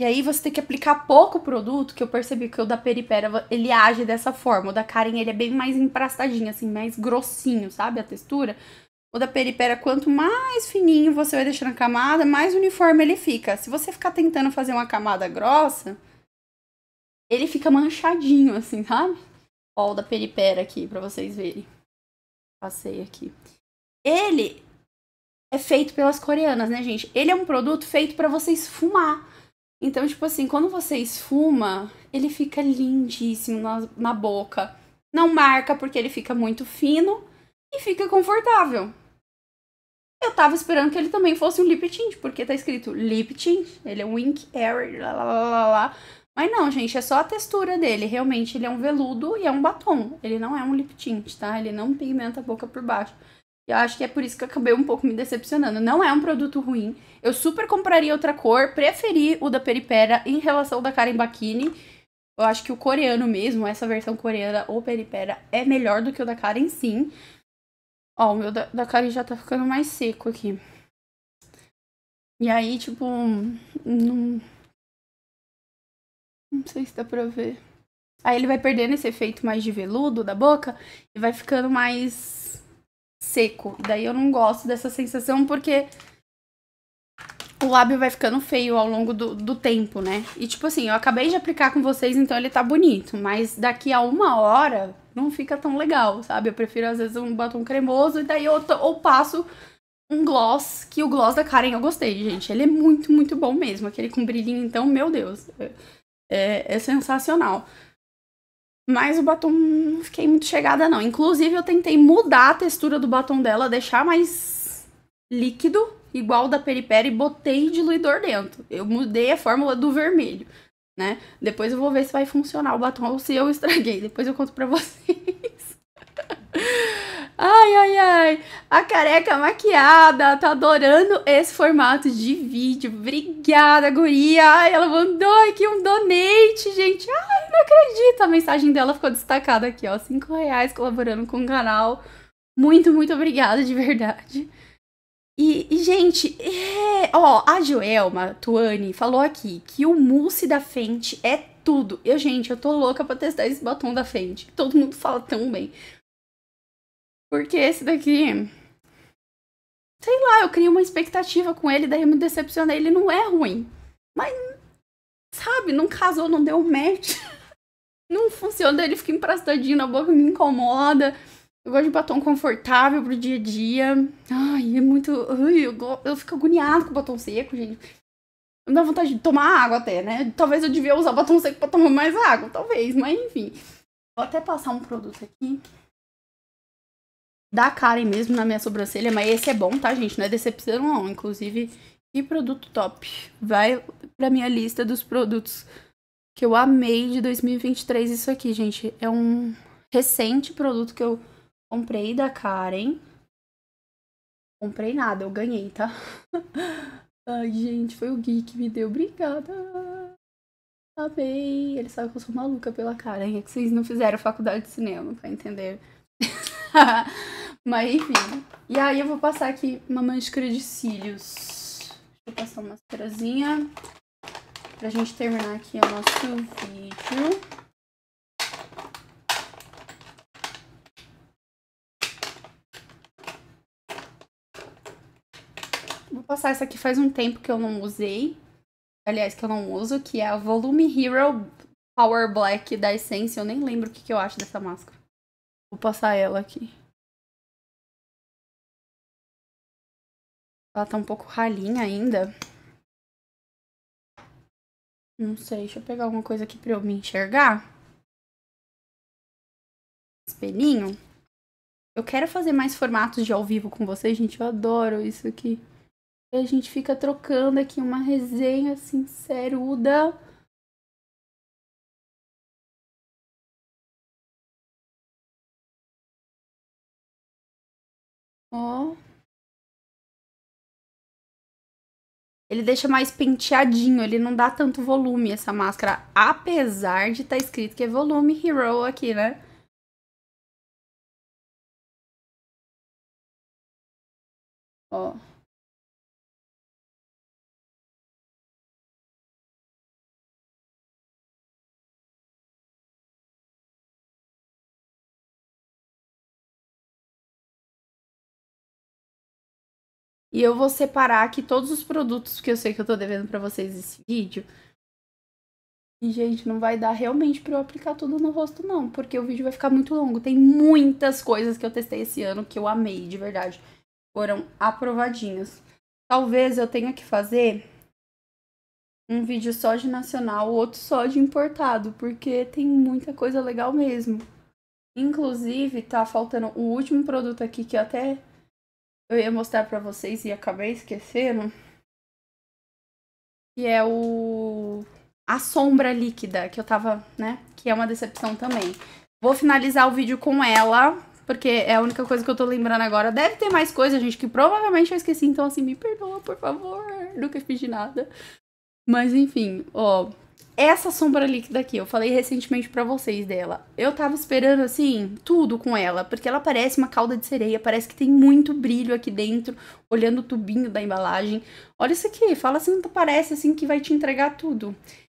E aí você tem que aplicar pouco produto, que eu percebi que o da Peripera, ele age dessa forma. O da Karen, ele é bem mais emprastadinho, assim, mais grossinho, sabe? A textura. O da Peripera, quanto mais fininho você vai deixando a camada, mais uniforme ele fica. Se você ficar tentando fazer uma camada grossa, ele fica manchadinho, assim, sabe? Ó, o da Peripera aqui, pra vocês verem. Passei aqui. Ele é feito pelas coreanas, né, gente? Ele é um produto feito para você esfumar então, tipo assim, quando você esfuma, ele fica lindíssimo na, na boca. Não marca porque ele fica muito fino e fica confortável. Eu tava esperando que ele também fosse um lip tint, porque tá escrito lip tint, ele é um ink airy, lá, lá, lá, lá. Mas não, gente, é só a textura dele. Realmente, ele é um veludo e é um batom. Ele não é um lip tint, tá? Ele não pigmenta a boca por baixo. Eu acho que é por isso que eu acabei um pouco me decepcionando. Não é um produto ruim. Eu super compraria outra cor, preferi o da Peripera em relação ao da Karen Bakini. Eu acho que o coreano mesmo, essa versão coreana ou Peripera, é melhor do que o da Karen, sim. Ó, o meu da, da Karen já tá ficando mais seco aqui. E aí, tipo, não. Não sei se dá pra ver. Aí ele vai perdendo esse efeito mais de veludo da boca e vai ficando mais seco. Daí eu não gosto dessa sensação porque o lábio vai ficando feio ao longo do, do tempo, né? E tipo assim, eu acabei de aplicar com vocês, então ele tá bonito. Mas daqui a uma hora não fica tão legal, sabe? Eu prefiro às vezes um batom cremoso e daí eu, passo um gloss, que o gloss da Karen eu gostei, gente. Ele é muito, muito bom mesmo. Aquele com brilhinho, então, meu Deus. É, é sensacional. Mas o batom não fiquei muito chegada, não. Inclusive, eu tentei mudar a textura do batom dela, deixar mais líquido, igual da Peripera, e botei diluidor dentro. Eu mudei a fórmula do vermelho, né? Depois eu vou ver se vai funcionar o batom ou se eu (laughs) estraguei. Depois eu conto pra vocês. (laughs) Ai, ai, ai, a careca maquiada, tá adorando esse formato de vídeo. Obrigada, guria. Ai, ela mandou aqui um donate, gente. Ai, não acredito. A mensagem dela ficou destacada aqui, ó. Cinco reais colaborando com o canal. Muito, muito obrigada, de verdade. E, e gente, é... ó, a Joelma Tuani falou aqui que o mousse da Fenty é tudo. Eu, gente, eu tô louca pra testar esse batom da Fenty. Todo mundo fala tão bem. Porque esse daqui. Sei lá, eu criei uma expectativa com ele, daí eu me decepcionei. Ele não é ruim. Mas, sabe, não casou, não deu match. (laughs) não funciona, ele fica emprestadinho na boca, me incomoda. Eu gosto de batom confortável pro dia a dia. Ai, é muito. Ai, eu, go... eu fico agoniado com batom seco, gente. Me dá vontade de tomar água até, né? Talvez eu devia usar batom seco pra tomar mais água, talvez, mas enfim. Vou até passar um produto aqui da Karen mesmo na minha sobrancelha, mas esse é bom, tá, gente? Não é decepção não, inclusive. Que produto top. Vai pra minha lista dos produtos que eu amei de 2023 isso aqui, gente. É um recente produto que eu comprei da Karen. Comprei nada, eu ganhei, tá? (laughs) Ai, gente, foi o Gui que me deu. Obrigada. Amei. Ele sabe que eu sou maluca pela Karen. É que vocês não fizeram faculdade de cinema, pra entender. (laughs) Mas enfim. E aí eu vou passar aqui uma máscara de cílios. Deixa eu passar uma mascarazinha. Pra gente terminar aqui o nosso vídeo. Vou passar essa aqui faz um tempo que eu não usei. Aliás, que eu não uso, que é a Volume Hero Power Black da Essence. Eu nem lembro o que, que eu acho dessa máscara. Vou passar ela aqui. Ela tá um pouco ralinha ainda. Não sei, deixa eu pegar alguma coisa aqui pra eu me enxergar. Espelhinho. Eu quero fazer mais formatos de ao vivo com vocês, gente. Eu adoro isso aqui. E a gente fica trocando aqui uma resenha sinceruda. Ó. Oh. ele deixa mais penteadinho, ele não dá tanto volume essa máscara, apesar de estar tá escrito que é volume Hero aqui, né? Ó. E eu vou separar aqui todos os produtos que eu sei que eu tô devendo para vocês esse vídeo. E, gente, não vai dar realmente pra eu aplicar tudo no rosto, não. Porque o vídeo vai ficar muito longo. Tem muitas coisas que eu testei esse ano que eu amei, de verdade. Foram aprovadinhas. Talvez eu tenha que fazer um vídeo só de nacional, outro só de importado. Porque tem muita coisa legal mesmo. Inclusive, tá faltando o último produto aqui que eu até eu ia mostrar para vocês e acabei esquecendo. Que é o a sombra líquida, que eu tava, né? Que é uma decepção também. Vou finalizar o vídeo com ela, porque é a única coisa que eu tô lembrando agora. Deve ter mais coisa, gente, que provavelmente eu esqueci. Então, assim, me perdoa, por favor. Nunca fiz de nada. Mas, enfim, ó essa sombra líquida aqui, eu falei recentemente para vocês dela. Eu tava esperando, assim, tudo com ela, porque ela parece uma cauda de sereia, parece que tem muito brilho aqui dentro, olhando o tubinho da embalagem. Olha isso aqui, fala assim, parece assim que vai te entregar tudo.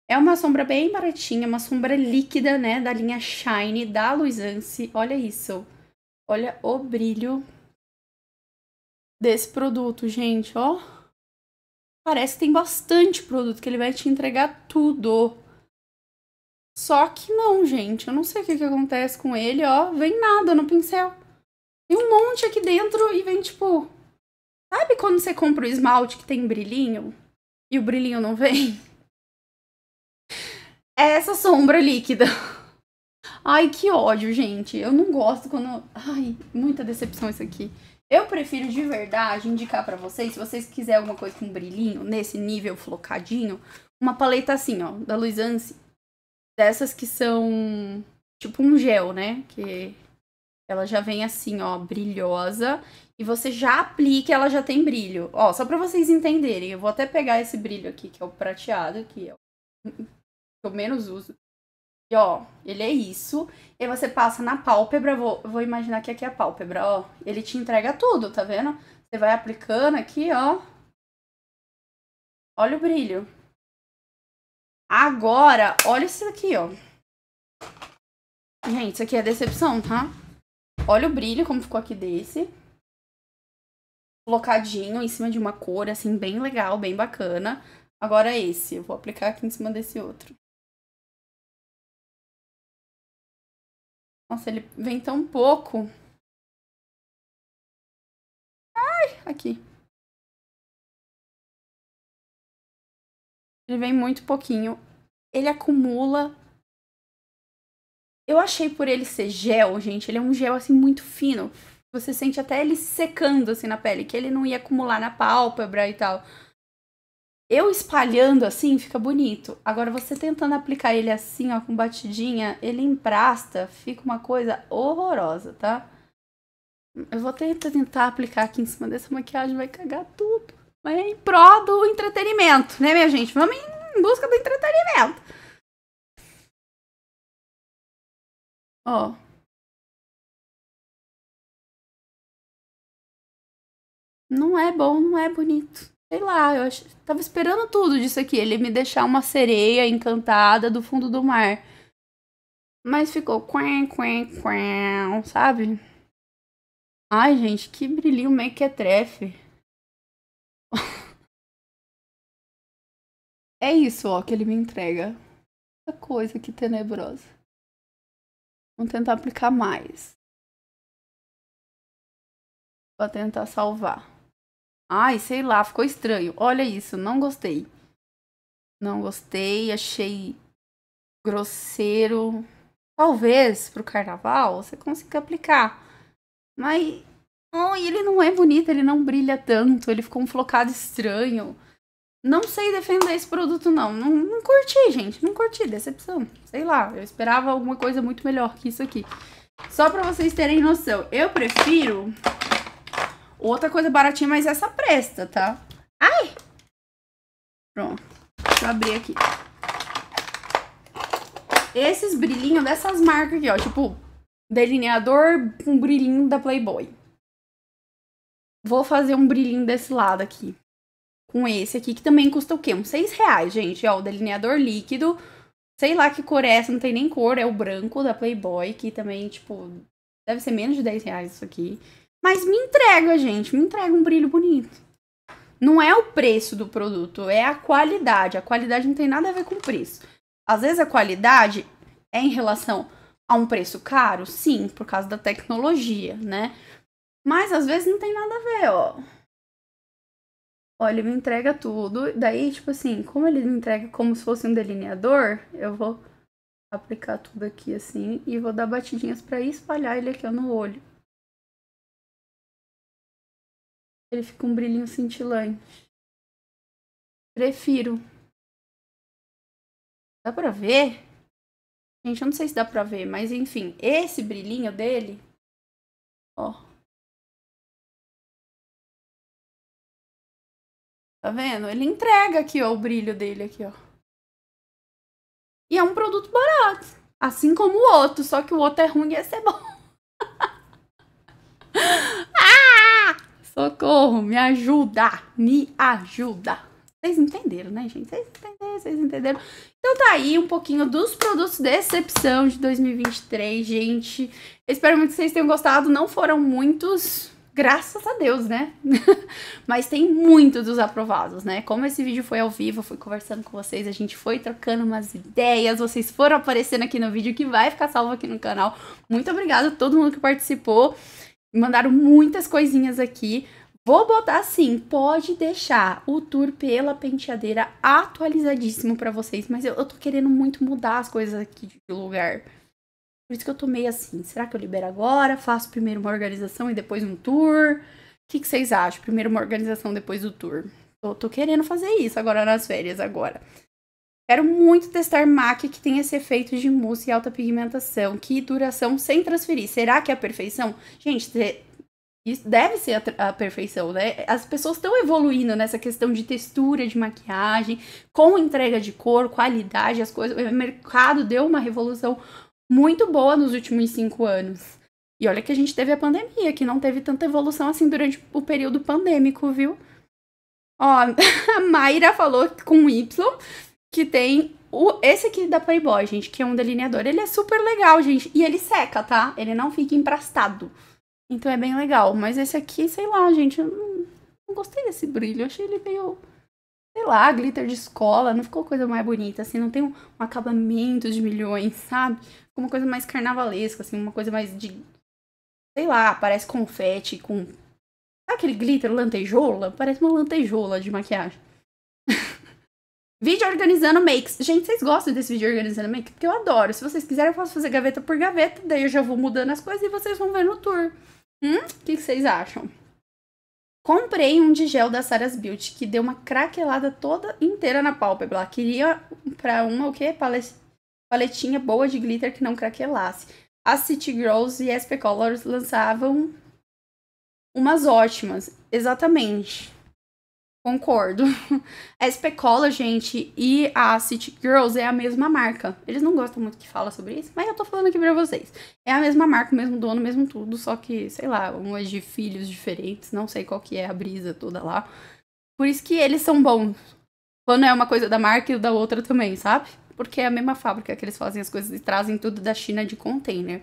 É uma sombra bem baratinha, uma sombra líquida, né, da linha Shine, da Luisance. Olha isso, olha o brilho desse produto, gente, ó parece que tem bastante produto, que ele vai te entregar tudo. Só que não, gente. Eu não sei o que, que acontece com ele, ó. Vem nada no pincel. Tem um monte aqui dentro e vem, tipo... Sabe quando você compra o esmalte que tem brilhinho? E o brilhinho não vem? (laughs) É essa sombra líquida. Ai, que ódio, gente. Eu não gosto quando... Ai, muita decepção isso aqui. Eu prefiro de verdade indicar para vocês, se vocês quiserem alguma coisa com brilhinho, nesse nível flocadinho, uma paleta assim, ó, da Luiz Anse. Dessas que são tipo um gel, né? Que ela já vem assim, ó, brilhosa. E você já aplica, e ela já tem brilho. Ó, só pra vocês entenderem, eu vou até pegar esse brilho aqui, que é o prateado, que é o que eu menos uso. E, ó, ele é isso. E você passa na pálpebra, vou, vou imaginar que aqui é a pálpebra, ó. Ele te entrega tudo, tá vendo? Você vai aplicando aqui, ó. Olha o brilho. Agora, olha isso aqui, ó. Gente, isso aqui é decepção, tá? Olha o brilho, como ficou aqui desse. Colocadinho em cima de uma cor, assim, bem legal, bem bacana. Agora esse, eu vou aplicar aqui em cima desse outro. Nossa, ele vem tão pouco. Ai, aqui. Ele vem muito pouquinho. Ele acumula. Eu achei por ele ser gel, gente. Ele é um gel assim muito fino. Você sente até ele secando assim na pele, que ele não ia acumular na pálpebra e tal. Eu espalhando assim fica bonito. Agora você tentando aplicar ele assim, ó, com batidinha, ele emprasta, fica uma coisa horrorosa, tá? Eu vou tentar, tentar aplicar aqui em cima dessa maquiagem, vai cagar tudo. Mas é em pró do entretenimento, né, minha gente? Vamos em busca do entretenimento. Ó. Não é bom, não é bonito. Sei lá, eu ach... tava esperando tudo disso aqui. Ele me deixar uma sereia encantada do fundo do mar. Mas ficou quen, quen, quen, sabe? Ai, gente, que brilhinho meio que é trefe. (laughs) é isso, ó, que ele me entrega. Essa coisa que tenebrosa. Vou tentar aplicar mais. Pra tentar salvar. Ai, sei lá, ficou estranho. Olha isso, não gostei. Não gostei, achei grosseiro. Talvez pro carnaval você consiga aplicar. Mas ele não é bonito, ele não brilha tanto, ele ficou um flocado estranho. Não sei defender esse produto, não. Não, não curti, gente. Não curti. Decepção. Sei lá. Eu esperava alguma coisa muito melhor que isso aqui. Só pra vocês terem noção. Eu prefiro Outra coisa baratinha, mas essa presta, tá? Ai! Pronto. Deixa eu abrir aqui. Esses brilhinhos dessas marcas aqui, ó. Tipo, delineador com um brilhinho da Playboy. Vou fazer um brilhinho desse lado aqui. Com esse aqui, que também custa o quê? Uns seis reais, gente. Ó, o delineador líquido. Sei lá que cor é essa, não tem nem cor. É o branco da Playboy, que também, tipo... Deve ser menos de 10 reais isso aqui. Mas me entrega, gente, me entrega um brilho bonito. Não é o preço do produto, é a qualidade. A qualidade não tem nada a ver com o preço. Às vezes a qualidade é em relação a um preço caro, sim, por causa da tecnologia, né? Mas às vezes não tem nada a ver, ó. Ó, ele me entrega tudo. Daí, tipo assim, como ele me entrega como se fosse um delineador, eu vou aplicar tudo aqui assim e vou dar batidinhas para espalhar ele aqui no olho. Ele fica um brilhinho cintilante. Prefiro. Dá pra ver? Gente, eu não sei se dá pra ver, mas enfim, esse brilhinho dele, ó. Tá vendo? Ele entrega aqui, ó, o brilho dele aqui, ó. E é um produto barato, assim como o outro, só que o outro é ruim e esse é bom. (laughs) socorro, me ajuda, me ajuda. Vocês entenderam, né, gente? Vocês entenderam, vocês entenderam. Então tá aí um pouquinho dos produtos Decepção de 2023, gente. espero muito que vocês tenham gostado. Não foram muitos, graças a Deus, né? (laughs) Mas tem muito dos aprovados, né? Como esse vídeo foi ao vivo, eu fui conversando com vocês, a gente foi trocando umas ideias, vocês foram aparecendo aqui no vídeo que vai ficar salvo aqui no canal. Muito obrigada a todo mundo que participou mandaram muitas coisinhas aqui. Vou botar assim, pode deixar o tour pela penteadeira atualizadíssimo para vocês, mas eu, eu tô querendo muito mudar as coisas aqui de lugar. Por isso que eu tô meio assim, será que eu libero agora? Faço primeiro uma organização e depois um tour? O que, que vocês acham? Primeiro uma organização, depois o tour. Eu tô querendo fazer isso agora nas férias, agora. Quero muito testar MAC que tem esse efeito de mousse e alta pigmentação. Que duração sem transferir. Será que é a perfeição? Gente, isso deve ser a, a, perfeição, né? As pessoas estão evoluindo nessa questão de textura de maquiagem, com entrega de cor, qualidade, as coisas. O mercado deu uma revolução muito boa nos últimos cinco anos. E olha que a gente teve a pandemia, que não teve tanta evolução assim durante o período pandêmico, viu? Ó, (laughs) a Mayra falou com Y que tem o, esse aqui da Playboy, gente, que é um delineador. Ele é super legal, gente. E ele seca, tá? Ele não fica emprestado. Então é bem legal. Mas esse aqui, sei lá, gente, eu não, não gostei desse brilho. Eu achei ele meio sei lá, glitter de escola, não ficou coisa mais bonita, assim, não tem um, um acabamento de milhões, sabe? Ficou uma coisa mais carnavalesca, assim, uma coisa mais de. Sei lá, parece confete com. Sabe aquele glitter lantejola? Parece uma lantejola de maquiagem. Vídeo organizando makes. Gente, vocês gostam desse vídeo organizando make? Porque eu adoro. Se vocês quiserem, eu posso fazer gaveta por gaveta. Daí eu já vou mudando as coisas e vocês vão ver no tour. Hum? O que, que vocês acham? Comprei um de gel da Sarah's Beauty que deu uma craquelada toda inteira na pálpebra. queria pra uma, o quê? Paletinha boa de glitter que não craquelasse. A City Girls e SP Colors lançavam umas ótimas. Exatamente. Concordo. A (laughs) SP Cola, gente, e a City Girls é a mesma marca. Eles não gostam muito que fala sobre isso, mas eu tô falando aqui pra vocês. É a mesma marca, o mesmo dono, o mesmo tudo, só que, sei lá, umas é de filhos diferentes, não sei qual que é a brisa toda lá. Por isso que eles são bons. Quando é uma coisa da marca e da outra também, sabe? Porque é a mesma fábrica que eles fazem as coisas e trazem tudo da China de container.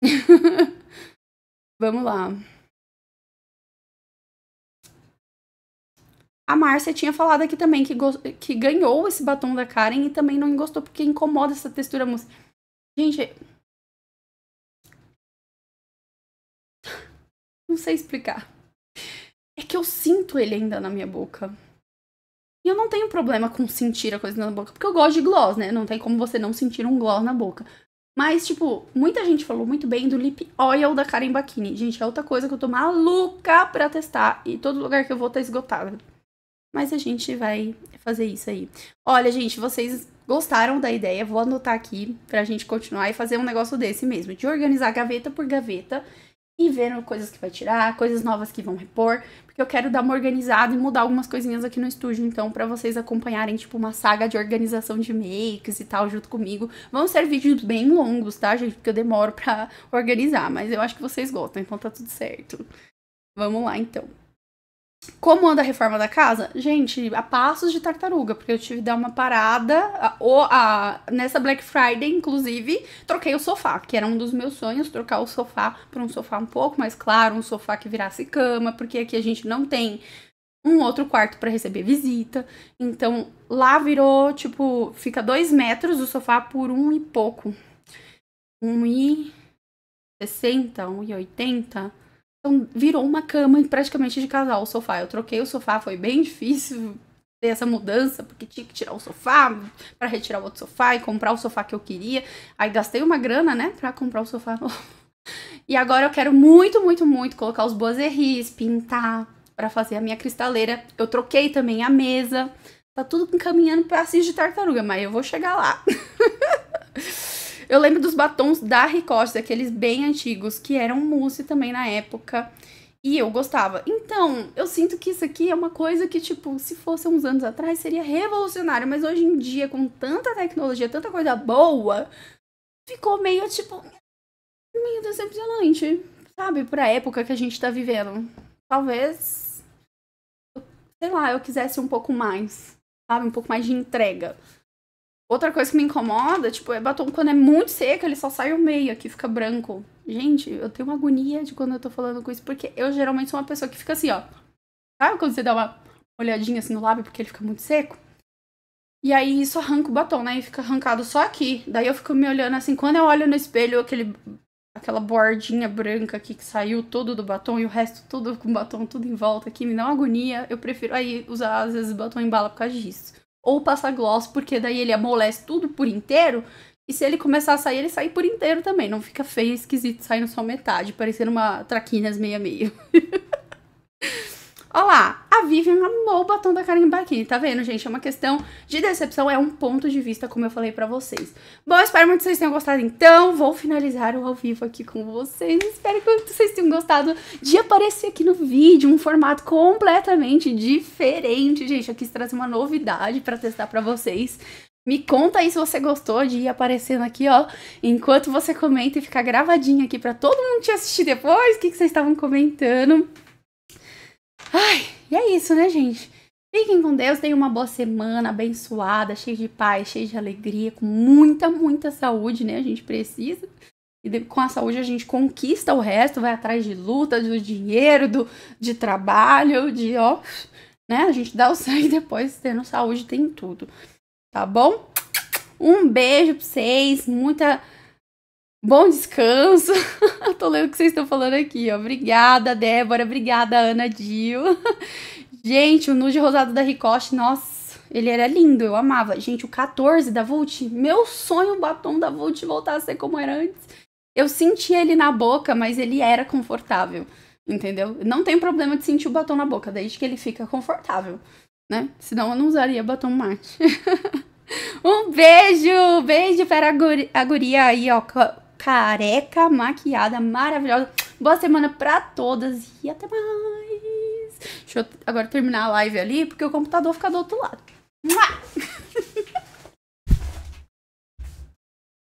(laughs) Vamos lá. A Márcia tinha falado aqui também que, que ganhou esse batom da Karen e também não gostou porque incomoda essa textura mousse. Gente. Não sei explicar. É que eu sinto ele ainda na minha boca. E eu não tenho problema com sentir a coisa na boca, porque eu gosto de gloss, né? Não tem como você não sentir um gloss na boca. Mas, tipo, muita gente falou muito bem do Lip Oil da Karen Bakini. Gente, é outra coisa que eu tô maluca pra testar e todo lugar que eu vou tá esgotado. Mas a gente vai fazer isso aí. Olha, gente, vocês gostaram da ideia. Vou anotar aqui pra gente continuar e fazer um negócio desse mesmo. De organizar gaveta por gaveta e vendo coisas que vai tirar, coisas novas que vão repor. Porque eu quero dar uma organizada e mudar algumas coisinhas aqui no estúdio. Então, pra vocês acompanharem, tipo, uma saga de organização de makes e tal junto comigo. Vão ser vídeos bem longos, tá, gente? Porque eu demoro pra organizar. Mas eu acho que vocês gostam, então tá tudo certo. Vamos lá, então. Como anda a reforma da casa? Gente, a passos de tartaruga, porque eu tive que dar uma parada. A, a, a, nessa Black Friday, inclusive, troquei o sofá, que era um dos meus sonhos, trocar o sofá por um sofá um pouco mais claro, um sofá que virasse cama, porque aqui a gente não tem um outro quarto para receber visita. Então, lá virou, tipo, fica dois metros o sofá por um e pouco. Um e sessenta, um e oitenta. Então virou uma cama praticamente de casal o sofá. Eu troquei o sofá, foi bem (laughs) difícil ter essa mudança, porque tinha que tirar o sofá para retirar o outro sofá e comprar o sofá que eu queria. Aí gastei uma grana, né, para comprar o sofá (laughs) novo. E agora eu quero muito, muito, muito colocar os boiserris, pintar para fazer a minha cristaleira. Eu troquei também a mesa. Tá tudo encaminhando para assis de tartaruga, mas eu vou chegar lá. (laughs) Eu lembro dos batons da Ricote, aqueles bem antigos, que eram mousse também na época. E eu gostava. Então, eu sinto que isso aqui é uma coisa que, tipo, se fosse uns anos atrás, seria revolucionário. Mas hoje em dia, com tanta tecnologia, tanta coisa boa, ficou meio, tipo, meio decepcionante. Sabe? Pra época que a gente tá vivendo. Talvez, sei lá, eu quisesse um pouco mais. Sabe? Um pouco mais de entrega. Outra coisa que me incomoda, tipo, é batom quando é muito seco, ele só sai o meio aqui, fica branco. Gente, eu tenho uma agonia de quando eu tô falando com isso, porque eu geralmente sou uma pessoa que fica assim, ó. Sabe quando você dá uma olhadinha assim no lábio porque ele fica muito seco? E aí isso arranca o batom, né? E fica arrancado só aqui. Daí eu fico me olhando assim, quando eu olho no espelho, aquele aquela bordinha branca aqui que saiu todo do batom e o resto tudo com batom tudo em volta aqui, me dá uma agonia. Eu prefiro aí usar às vezes batom em bala por causa disso ou passa gloss, porque daí ele amolece tudo por inteiro. E se ele começar a sair, ele sai por inteiro também. Não fica feio, esquisito, saindo só metade, parecendo uma traquinas meia-meia. (laughs) Olá, a Vivian amou o batom da Karen Baki, tá vendo, gente? É uma questão de decepção, é um ponto de vista, como eu falei pra vocês. Bom, espero muito que vocês tenham gostado, então. Vou finalizar o ao vivo aqui com vocês. Espero que vocês tenham gostado de aparecer aqui no vídeo, um formato completamente diferente, gente. Eu quis trazer uma novidade pra testar pra vocês. Me conta aí se você gostou de ir aparecendo aqui, ó, enquanto você comenta e ficar gravadinho aqui para todo mundo te assistir depois, o que, que vocês estavam comentando. Ai, e é isso, né, gente? Fiquem com Deus, tenham uma boa semana abençoada, cheia de paz, cheia de alegria, com muita, muita saúde, né? A gente precisa. E com a saúde a gente conquista o resto, vai atrás de luta, do dinheiro, do, de trabalho, de ó, né? A gente dá o (laughs) sangue depois, tendo saúde, tem tudo. Tá bom? Um beijo pra vocês, muita Bom descanso. (laughs) Tô lendo o que vocês estão falando aqui, ó. Obrigada, Débora. Obrigada, Ana Dio. Gente, o nude rosado da Ricoche, nossa, ele era lindo, eu amava. Gente, o 14 da Vult, meu sonho o batom da Vult voltar a ser como era antes. Eu sentia ele na boca, mas ele era confortável, entendeu? Não tem problema de sentir o batom na boca, desde que ele fica confortável, né? Senão eu não usaria batom mate. (laughs) um beijo! Beijo para a, guri, a guria aí, ó, careca, maquiada, maravilhosa. Boa semana pra todas e até mais. Deixa eu agora terminar a live ali, porque o computador fica do outro lado. Mua! (laughs)